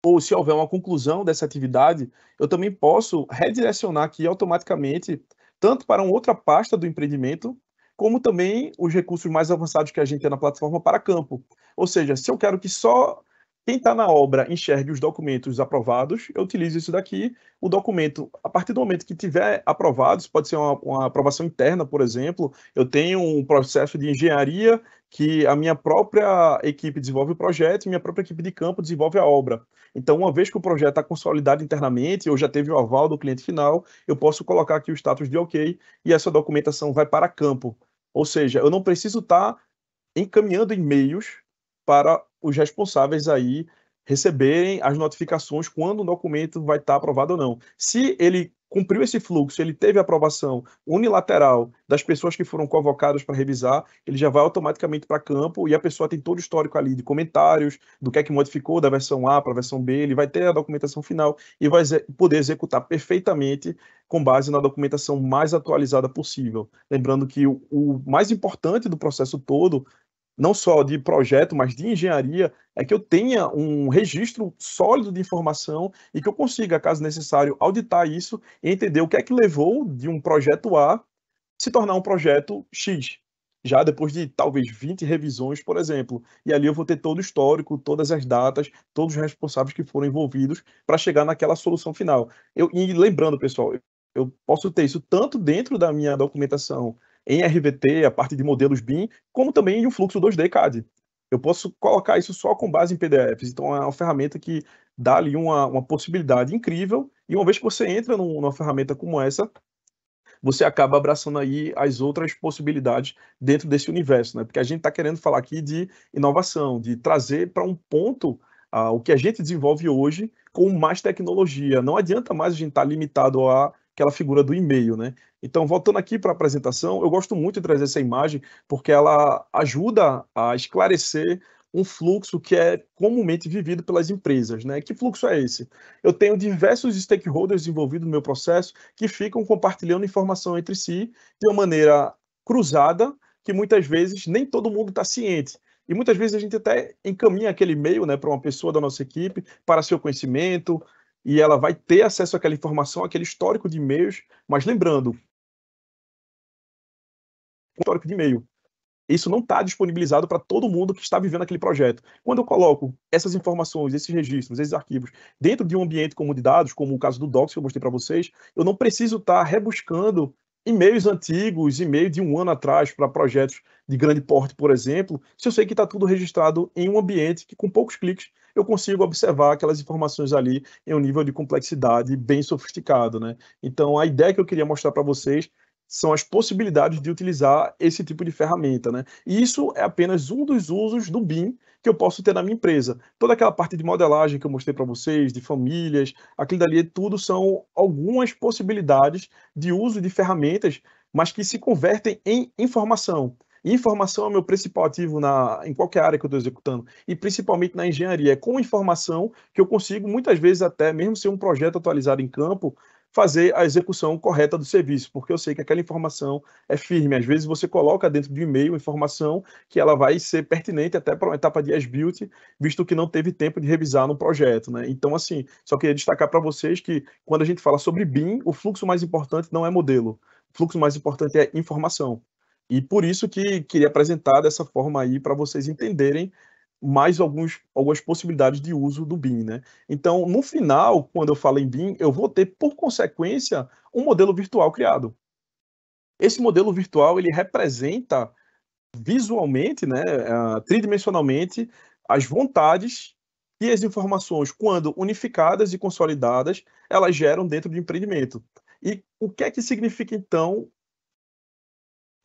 ou se houver uma conclusão dessa atividade, eu também posso redirecionar aqui automaticamente, tanto para uma outra pasta do empreendimento, como também os recursos mais avançados que a gente tem na plataforma para campo. Ou seja, se eu quero que só quem está na obra enxergue os documentos aprovados, eu utilizo isso daqui. O documento, a partir do momento que tiver aprovados, pode ser uma, uma aprovação interna, por exemplo. Eu tenho um processo de engenharia que a minha própria equipe desenvolve o projeto e minha própria equipe de campo desenvolve a obra. Então, uma vez que o projeto está consolidado internamente, ou já teve o aval do cliente final, eu posso colocar aqui o status de OK e essa documentação vai para campo. Ou seja, eu não preciso estar tá encaminhando e-mails para os responsáveis aí receberem as notificações quando o documento vai estar aprovado ou não. Se ele cumpriu esse fluxo, ele teve aprovação unilateral das pessoas que foram convocadas para revisar, ele já vai automaticamente para campo e a pessoa tem todo o histórico ali de comentários, do que é que modificou da versão A para a versão B, ele vai ter a documentação final e vai poder executar perfeitamente com base na documentação mais atualizada possível. Lembrando que o, o mais importante do processo todo não só de projeto, mas de engenharia, é que eu tenha um registro sólido de informação e que eu consiga, caso necessário, auditar isso e entender o que é que levou de um projeto A se tornar um projeto X, já depois de talvez 20 revisões, por exemplo. E ali eu vou ter todo o histórico, todas as datas, todos os responsáveis que foram envolvidos para chegar naquela solução final. Eu, e lembrando, pessoal, eu posso ter isso tanto dentro da minha documentação em RVT, a parte de modelos BIM, como também em um fluxo 2D CAD. Eu posso colocar isso só com base em PDFs, então é uma ferramenta que dá ali uma, uma possibilidade incrível, e uma vez que você entra num, numa ferramenta como essa, você acaba abraçando aí as outras possibilidades dentro desse universo, né? Porque a gente está querendo falar aqui de inovação, de trazer para um ponto ah, o que a gente desenvolve hoje com mais tecnologia. Não adianta mais a gente estar tá limitado a aquela figura do e-mail, né? Então, voltando aqui para a apresentação, eu gosto muito de trazer essa imagem porque ela ajuda a esclarecer um fluxo que é comumente vivido pelas empresas, né? Que fluxo é esse? Eu tenho diversos stakeholders envolvidos no meu processo que ficam compartilhando informação entre si de uma maneira cruzada, que muitas vezes nem todo mundo está ciente. E muitas vezes a gente até encaminha aquele e-mail né, para uma pessoa da nossa equipe, para seu conhecimento, e ela vai ter acesso àquela informação, àquele histórico de e-mails, mas lembrando, histórico de e-mail, isso não está disponibilizado para todo mundo que está vivendo aquele projeto. Quando eu coloco essas informações, esses registros, esses arquivos dentro de um ambiente comum de dados, como o caso do Docs que eu mostrei para vocês, eu não preciso estar tá rebuscando e-mails antigos, e-mail de um ano atrás para projetos de grande porte, por exemplo, se eu sei que está tudo registrado em um ambiente que com poucos cliques eu consigo observar aquelas informações ali em um nível de complexidade bem sofisticado, né? Então, a ideia que eu queria mostrar para vocês são as possibilidades de utilizar esse tipo de ferramenta, né? E isso é apenas um dos usos do BIM que eu posso ter na minha empresa. Toda aquela parte de modelagem que eu mostrei para vocês, de famílias, aquilo dali tudo são algumas possibilidades de uso de ferramentas, mas que se convertem em informação. Informação é o meu principal ativo na, em qualquer área que eu estou executando, e principalmente na engenharia. É com informação que eu consigo, muitas vezes até, mesmo ser um projeto atualizado em campo, fazer a execução correta do serviço, porque eu sei que aquela informação é firme. Às vezes você coloca dentro do e-mail informação que ela vai ser pertinente até para uma etapa de as-built, visto que não teve tempo de revisar no projeto, né? Então, assim, só queria destacar para vocês que quando a gente fala sobre BIM, o fluxo mais importante não é modelo. O fluxo mais importante é informação. E por isso que queria apresentar dessa forma aí para vocês entenderem mais alguns, algumas possibilidades de uso do BIM, né? Então, no final, quando eu falo em BIM, eu vou ter, por consequência, um modelo virtual criado. Esse modelo virtual, ele representa visualmente, né, tridimensionalmente, as vontades e as informações, quando unificadas e consolidadas, elas geram dentro do empreendimento. E o que é que significa, então,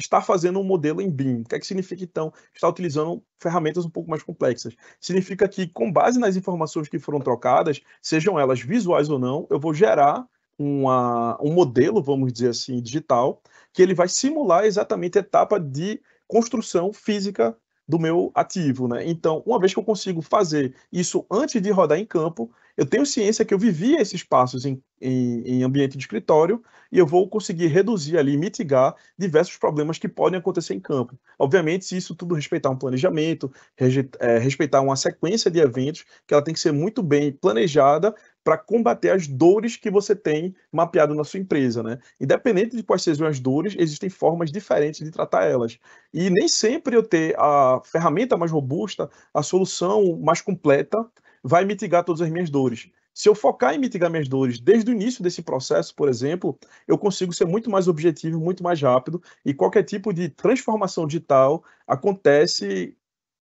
está fazendo um modelo em BIM. O que, é que significa, então, estar utilizando ferramentas um pouco mais complexas? Significa que, com base nas informações que foram trocadas, sejam elas visuais ou não, eu vou gerar uma, um modelo, vamos dizer assim, digital, que ele vai simular exatamente a etapa de construção física do meu ativo, né? Então, uma vez que eu consigo fazer isso antes de rodar em campo, eu tenho ciência que eu vivia esses passos em, em, em, ambiente de escritório e eu vou conseguir reduzir ali, mitigar diversos problemas que podem acontecer em campo. Obviamente, se isso tudo respeitar um planejamento, é, respeitar uma sequência de eventos, que ela tem que ser muito bem planejada para combater as dores que você tem mapeado na sua empresa, né? Independente de quais sejam as dores, existem formas diferentes de tratar elas. E nem sempre eu ter a ferramenta mais robusta, a solução mais completa, vai mitigar todas as minhas dores. Se eu focar em mitigar minhas dores desde o início desse processo, por exemplo, eu consigo ser muito mais objetivo, muito mais rápido, e qualquer tipo de transformação digital acontece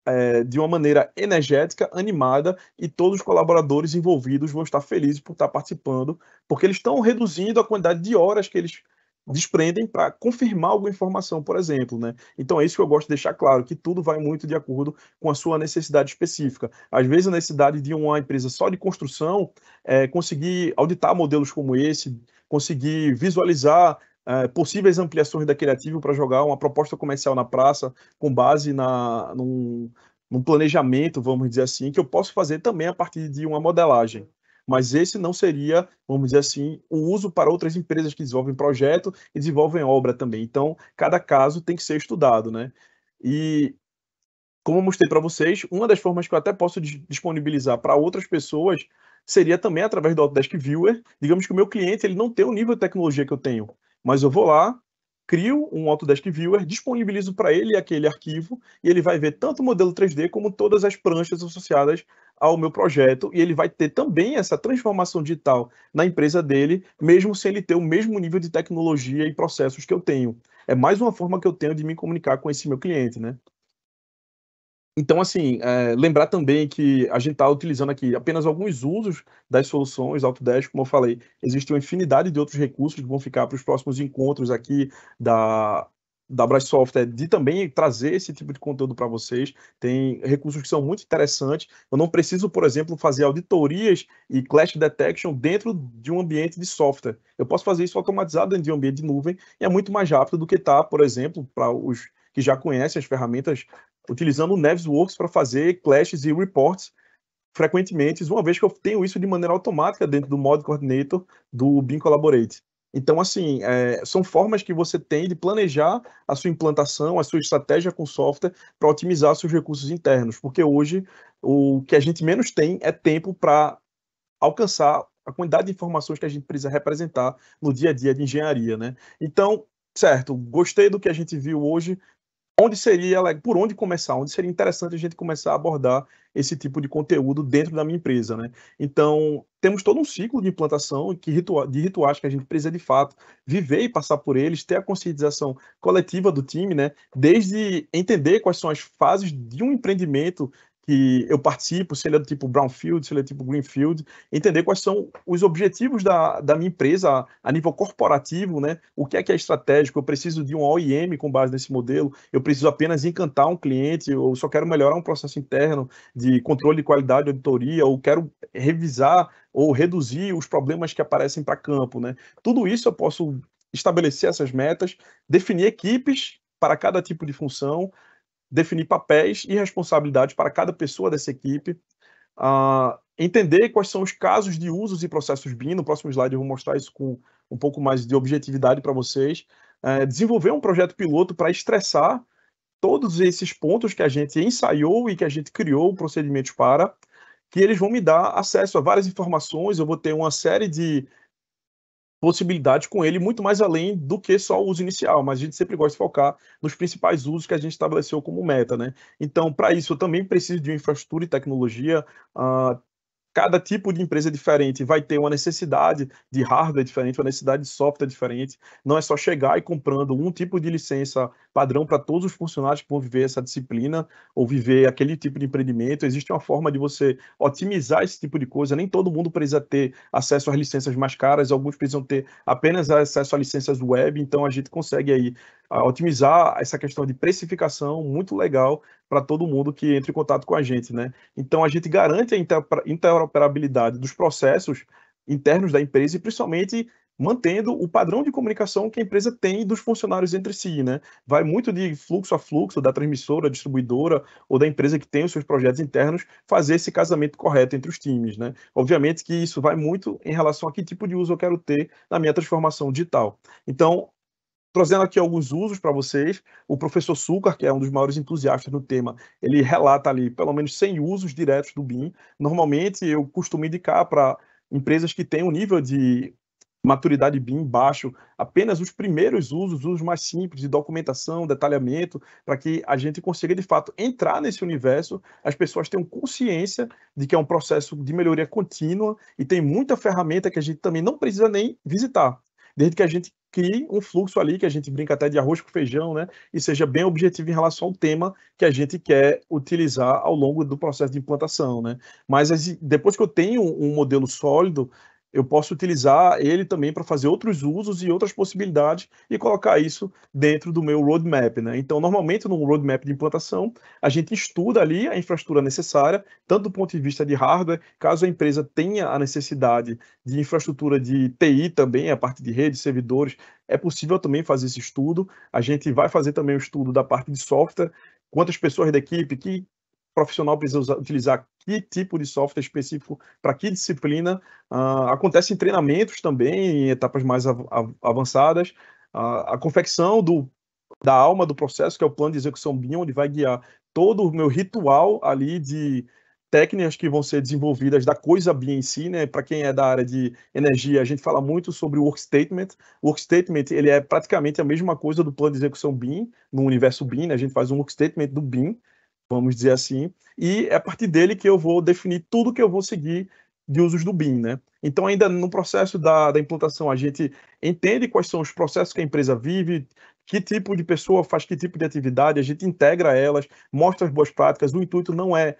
é, de uma maneira energética, animada, e todos os colaboradores envolvidos vão estar felizes por estar participando, porque eles estão reduzindo a quantidade de horas que eles desprendem para confirmar alguma informação, por exemplo, né? Então é isso que eu gosto de deixar claro, que tudo vai muito de acordo com a sua necessidade específica. Às vezes a necessidade de uma empresa só de construção é conseguir auditar modelos como esse, conseguir visualizar é, possíveis ampliações daquele ativo para jogar uma proposta comercial na praça com base na, num, num planejamento, vamos dizer assim, que eu posso fazer também a partir de uma modelagem mas esse não seria, vamos dizer assim, o uso para outras empresas que desenvolvem projeto e desenvolvem obra também. Então, cada caso tem que ser estudado, né? E como eu mostrei para vocês, uma das formas que eu até posso disponibilizar para outras pessoas seria também através do Autodesk Viewer. Digamos que o meu cliente ele não tem o nível de tecnologia que eu tenho, mas eu vou lá, crio um Autodesk Viewer, disponibilizo para ele aquele arquivo e ele vai ver tanto o modelo 3D como todas as pranchas associadas ao meu projeto e ele vai ter também essa transformação digital na empresa dele, mesmo sem ele ter o mesmo nível de tecnologia e processos que eu tenho. É mais uma forma que eu tenho de me comunicar com esse meu cliente, né? Então, assim, é, lembrar também que a gente está utilizando aqui apenas alguns usos das soluções Autodesk, como eu falei, existe uma infinidade de outros recursos que vão ficar para os próximos encontros aqui da, da Brás Software de também trazer esse tipo de conteúdo para vocês. Tem recursos que são muito interessantes. Eu não preciso, por exemplo, fazer auditorias e clash detection dentro de um ambiente de software. Eu posso fazer isso automatizado dentro de um ambiente de nuvem e é muito mais rápido do que tá, por exemplo, para os que já conhecem as ferramentas utilizando o Works para fazer clashes e reports frequentemente, uma vez que eu tenho isso de maneira automática dentro do mod coordinator do BIM Collaborate. Então, assim, é, são formas que você tem de planejar a sua implantação, a sua estratégia com software para otimizar seus recursos internos, porque hoje o que a gente menos tem é tempo para alcançar a quantidade de informações que a gente precisa representar no dia a dia de engenharia, né? Então, certo, gostei do que a gente viu hoje, onde seria por onde começar, onde seria interessante a gente começar a abordar esse tipo de conteúdo dentro da minha empresa, né? Então, temos todo um ciclo de implantação de rituais que a gente precisa de fato viver e passar por eles, ter a conscientização coletiva do time, né? Desde entender quais são as fases de um empreendimento que eu participo, se ele é do tipo brownfield, se ele é do tipo greenfield, entender quais são os objetivos da, da minha empresa a nível corporativo, né? O que é que é estratégico? Eu preciso de um OIM com base nesse modelo? Eu preciso apenas encantar um cliente? Ou só quero melhorar um processo interno de controle de qualidade, auditoria? Ou quero revisar ou reduzir os problemas que aparecem para campo, né? Tudo isso eu posso estabelecer essas metas, definir equipes para cada tipo de função, definir papéis e responsabilidades para cada pessoa dessa equipe, uh, entender quais são os casos de usos e processos BIM. No próximo slide eu vou mostrar isso com um pouco mais de objetividade para vocês. Uh, desenvolver um projeto piloto para estressar todos esses pontos que a gente ensaiou e que a gente criou procedimentos para, que eles vão me dar acesso a várias informações, eu vou ter uma série de possibilidade com ele muito mais além do que só o uso inicial, mas a gente sempre gosta de focar nos principais usos que a gente estabeleceu como meta, né? Então, para isso, eu também preciso de infraestrutura e tecnologia. Uh, cada tipo de empresa é diferente vai ter uma necessidade de hardware diferente, uma necessidade de software diferente. Não é só chegar e comprando um tipo de licença padrão para todos os funcionários que vão viver essa disciplina ou viver aquele tipo de empreendimento. Existe uma forma de você otimizar esse tipo de coisa. Nem todo mundo precisa ter acesso às licenças mais caras, alguns precisam ter apenas acesso a licenças web. Então a gente consegue aí ah, otimizar essa questão de precificação muito legal para todo mundo que entra em contato com a gente, né? Então a gente garante a interoperabilidade dos processos internos da empresa e principalmente mantendo o padrão de comunicação que a empresa tem dos funcionários entre si, né? Vai muito de fluxo a fluxo da transmissora, distribuidora ou da empresa que tem os seus projetos internos fazer esse casamento correto entre os times, né? Obviamente que isso vai muito em relação a que tipo de uso eu quero ter na minha transformação digital. Então, trazendo aqui alguns usos para vocês. O professor Sucar, que é um dos maiores entusiastas no tema, ele relata ali pelo menos 100 usos diretos do BIM. Normalmente eu costumo indicar para empresas que têm um nível de maturidade BIM baixo, apenas os primeiros usos, usos mais simples de documentação, detalhamento, para que a gente consiga de fato entrar nesse universo, as pessoas tenham consciência de que é um processo de melhoria contínua e tem muita ferramenta que a gente também não precisa nem visitar, desde que a gente crie um fluxo ali, que a gente brinca até de arroz com feijão, né? E seja bem objetivo em relação ao tema que a gente quer utilizar ao longo do processo de implantação, né? Mas assim, depois que eu tenho um modelo sólido, eu posso utilizar ele também para fazer outros usos e outras possibilidades e colocar isso dentro do meu roadmap. Né? Então, normalmente, no roadmap de implantação, a gente estuda ali a infraestrutura necessária, tanto do ponto de vista de hardware, caso a empresa tenha a necessidade de infraestrutura de TI também, a parte de rede, servidores, é possível também fazer esse estudo. A gente vai fazer também o estudo da parte de software, quantas pessoas da equipe, que profissional precisa utilizar que tipo de software específico para que disciplina. Uh, ah, acontece em treinamentos também, em etapas mais av avançadas. Uh, a confecção do, da alma do processo, que é o plano de execução BIM, onde vai guiar todo o meu ritual ali de técnicas que vão ser desenvolvidas da coisa BIM em si, né? Para quem é da área de energia, a gente fala muito sobre o work statement. O work statement, ele é praticamente a mesma coisa do plano de execução BIM, no universo BIM, né? A gente faz um work statement do BIM, vamos dizer assim, e é a partir dele que eu vou definir tudo que eu vou seguir de usos do BIM, né? Então, ainda no processo da, da implantação, a gente entende quais são os processos que a empresa vive, que tipo de pessoa faz que tipo de atividade, a gente integra elas, mostra as boas práticas. O intuito não é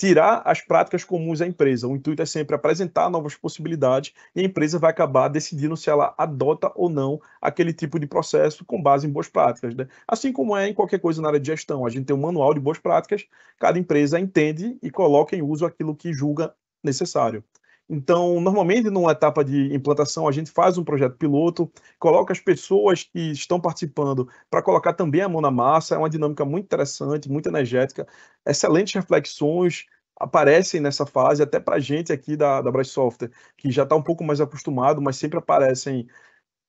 tirar as práticas comuns à empresa. O intuito é sempre apresentar novas possibilidades e a empresa vai acabar decidindo se ela adota ou não aquele tipo de processo com base em boas práticas. Né? Assim como é em qualquer coisa na área de gestão, a gente tem um manual de boas práticas, cada empresa entende e coloca em uso aquilo que julga necessário. Então, normalmente, numa etapa de implantação, a gente faz um projeto piloto, coloca as pessoas que estão participando para colocar também a mão na massa. É uma dinâmica muito interessante, muito energética. Excelentes reflexões aparecem nessa fase, até para a gente aqui da, da Brás Software, que já está um pouco mais acostumado, mas sempre aparecem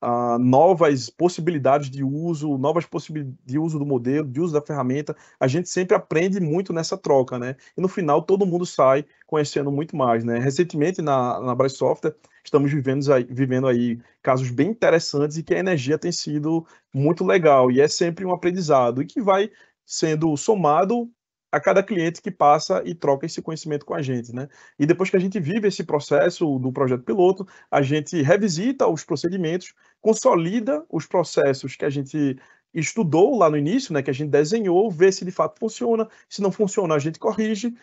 uh, novas possibilidades de uso, novas possibilidades de uso do modelo, de uso da ferramenta. A gente sempre aprende muito nessa troca, né? E no final todo mundo sai conhecendo muito mais, né? Recentemente na, na Bryce Software estamos vivendo aí, vivendo aí casos bem interessantes e que a energia tem sido muito legal e é sempre um aprendizado e que vai sendo somado a cada cliente que passa e troca esse conhecimento com a gente, né? E depois que a gente vive esse processo do projeto piloto, a gente revisita os procedimentos, consolida os processos que a gente estudou lá no início, né, que a gente desenhou, vê se de fato funciona, se não funciona a gente corrige,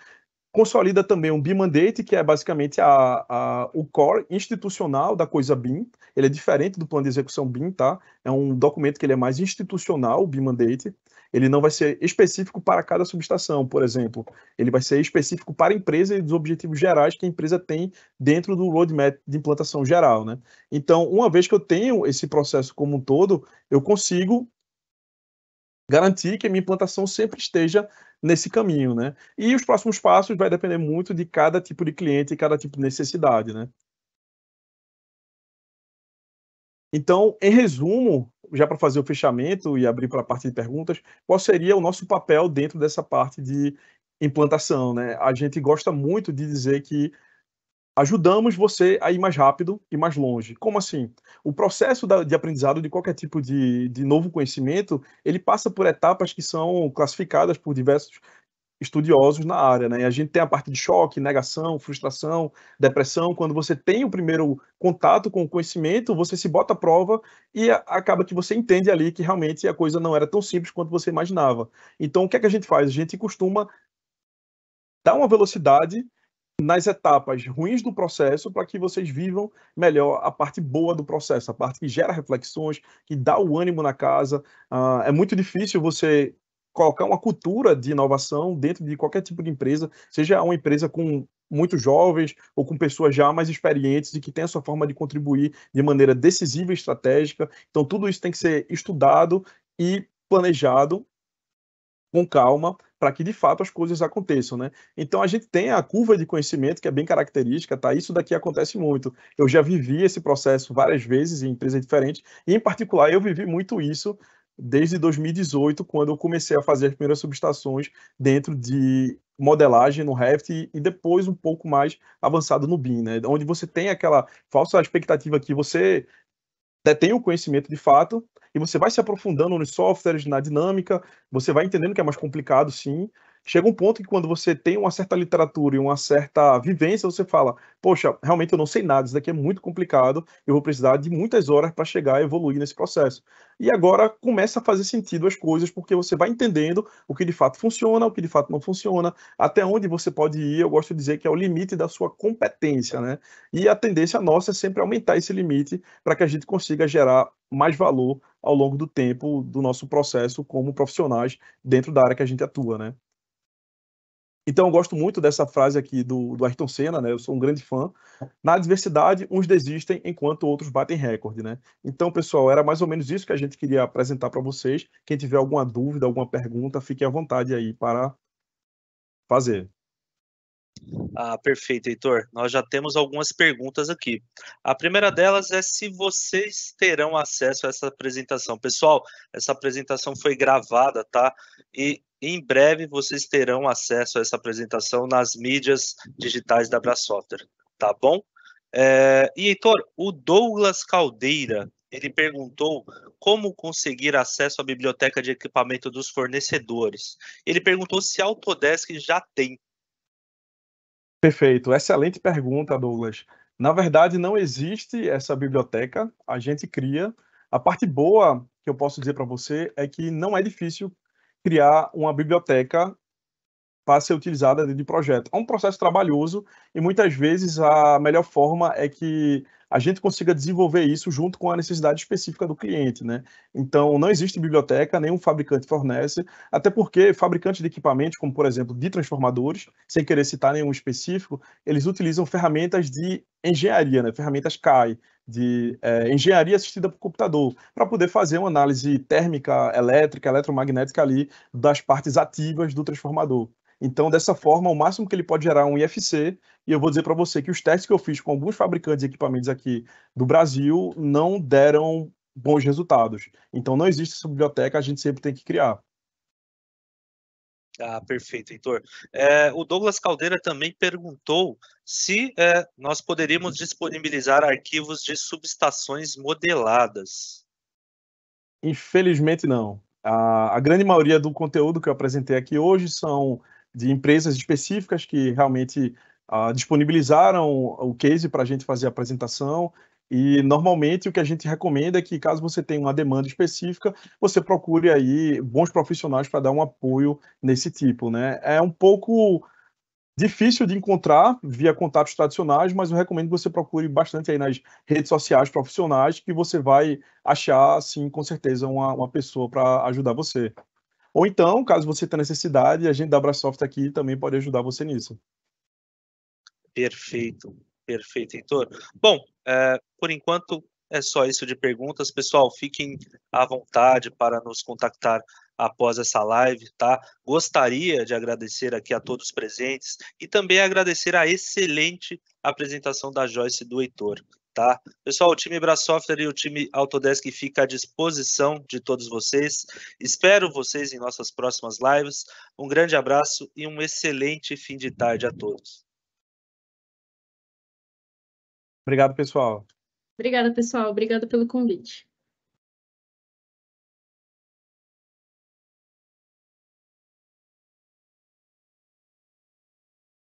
consolida também um BIM-mandate, que é basicamente a, a, o core institucional da coisa BIM. Ele é diferente do plano de execução BIM, tá? É um documento que ele é mais institucional, o BIM-mandate ele não vai ser específico para cada subestação, por exemplo. Ele vai ser específico para a empresa e dos objetivos gerais que a empresa tem dentro do roadmap de implantação geral. Né? Então, uma vez que eu tenho esse processo como um todo, eu consigo garantir que a minha implantação sempre esteja nesse caminho, né? E os próximos passos vai depender muito de cada tipo de cliente e cada tipo de necessidade, né? Então, em resumo, já para fazer o fechamento e abrir para a parte de perguntas, qual seria o nosso papel dentro dessa parte de implantação? Né? A gente gosta muito de dizer que ajudamos você a ir mais rápido e mais longe. Como assim? O processo de aprendizado de qualquer tipo de, de novo conhecimento, ele passa por etapas que são classificadas por diversos estudiosos na área, né? E a gente tem a parte de choque, negação, frustração, depressão. Quando você tem o primeiro contato com o conhecimento, você se bota à prova e acaba que você entende ali que realmente a coisa não era tão simples quanto você imaginava. Então, o que é que a gente faz? A gente costuma dar uma velocidade nas etapas ruins do processo para que vocês vivam melhor a parte boa do processo, a parte que gera reflexões, que dá o ânimo na casa. Uh, é muito difícil você colocar uma cultura de inovação dentro de qualquer tipo de empresa, seja uma empresa com muitos jovens ou com pessoas já mais experientes e que tem a sua forma de contribuir de maneira decisiva e estratégica. Então, tudo isso tem que ser estudado e planejado com calma para que de fato as coisas aconteçam, né? Então a gente tem a curva de conhecimento que é bem característica, tá? Isso daqui acontece muito. Eu já vivi esse processo várias vezes em empresas diferentes e em particular eu vivi muito isso desde 2018, quando eu comecei a fazer as primeiras subestações dentro de modelagem no Revit e depois um pouco mais avançado no BIM, né? Onde você tem aquela falsa expectativa que você tem o conhecimento de fato e você vai se aprofundando nos softwares, na dinâmica, você vai entendendo que é mais complicado, sim, chega um ponto que quando você tem uma certa literatura e uma certa vivência, você fala, poxa, realmente eu não sei nada, isso daqui é muito complicado, eu vou precisar de muitas horas para chegar a evoluir nesse processo. E agora começa a fazer sentido as coisas, porque você vai entendendo o que de fato funciona, o que de fato não funciona, até onde você pode ir, eu gosto de dizer que é o limite da sua competência, né? E a tendência nossa é sempre aumentar esse limite para que a gente consiga gerar mais valor ao longo do tempo do nosso processo como profissionais dentro da área que a gente atua, né? Então, eu gosto muito dessa frase aqui do, do Ayrton Senna, né? Eu sou um grande fã. Na adversidade, uns desistem enquanto outros batem recorde, né? Então, pessoal, era mais ou menos isso que a gente queria apresentar para vocês. Quem tiver alguma dúvida, alguma pergunta, fiquem à vontade aí para fazer. Ah, perfeito, Heitor. Nós já temos algumas perguntas aqui. A primeira delas é se vocês terão acesso a essa apresentação. Pessoal, essa apresentação foi gravada, tá? E em breve vocês terão acesso a essa apresentação nas mídias digitais da Brasoftware, tá bom? É, e Heitor, o Douglas Caldeira ele perguntou como conseguir acesso à biblioteca de equipamento dos fornecedores. Ele perguntou se a Autodesk já tem. Perfeito, excelente pergunta, Douglas. Na verdade, não existe essa biblioteca, a gente cria. A parte boa que eu posso dizer para você é que não é difícil criar uma biblioteca para ser utilizada de projeto. É um processo trabalhoso e muitas vezes a melhor forma é que a gente consiga desenvolver isso junto com a necessidade específica do cliente, né? Então, não existe biblioteca, nenhum fabricante fornece, até porque fabricantes de equipamentos, como por exemplo de transformadores, sem querer citar nenhum específico, eles utilizam ferramentas de engenharia, né? Ferramentas CAI, de é, engenharia assistida por computador, para poder fazer uma análise térmica, elétrica, eletromagnética ali das partes ativas do transformador. Então, dessa forma, o máximo que ele pode gerar é um IFC, e eu vou dizer para você que os testes que eu fiz com alguns fabricantes de equipamentos aqui do Brasil não deram bons resultados. Então, não existe essa biblioteca, a gente sempre tem que criar. Ah, perfeito, Heitor. É, o Douglas Caldeira também perguntou se é, nós poderíamos disponibilizar arquivos de subestações modeladas. Infelizmente, não. A, a, grande maioria do conteúdo que eu apresentei aqui hoje são de empresas específicas que realmente ah, disponibilizaram o case para a gente fazer a apresentação e normalmente o que a gente recomenda é que, caso você tenha uma demanda específica, você procure aí bons profissionais para dar um apoio nesse tipo, né? É um pouco difícil de encontrar via contatos tradicionais, mas eu recomendo que você procure bastante aí nas redes sociais profissionais, que você vai achar, sim, com certeza, uma, uma pessoa para ajudar você. Ou então, caso você tenha necessidade, a gente da Brasoft aqui também pode ajudar você nisso. Perfeito, perfeito, Heitor. Bom, é, por enquanto, é só isso de perguntas. Pessoal, fiquem à vontade para nos contactar após essa live, tá? Gostaria de agradecer aqui a todos presentes e também agradecer a excelente apresentação da Joyce e do Heitor, tá? Pessoal, o time Bra e o time Autodesk fica à disposição de todos vocês. Espero vocês em nossas próximas lives. Um grande abraço e um excelente fim de tarde a todos. Obrigado, pessoal. Obrigada, pessoal. Obrigada pelo convite.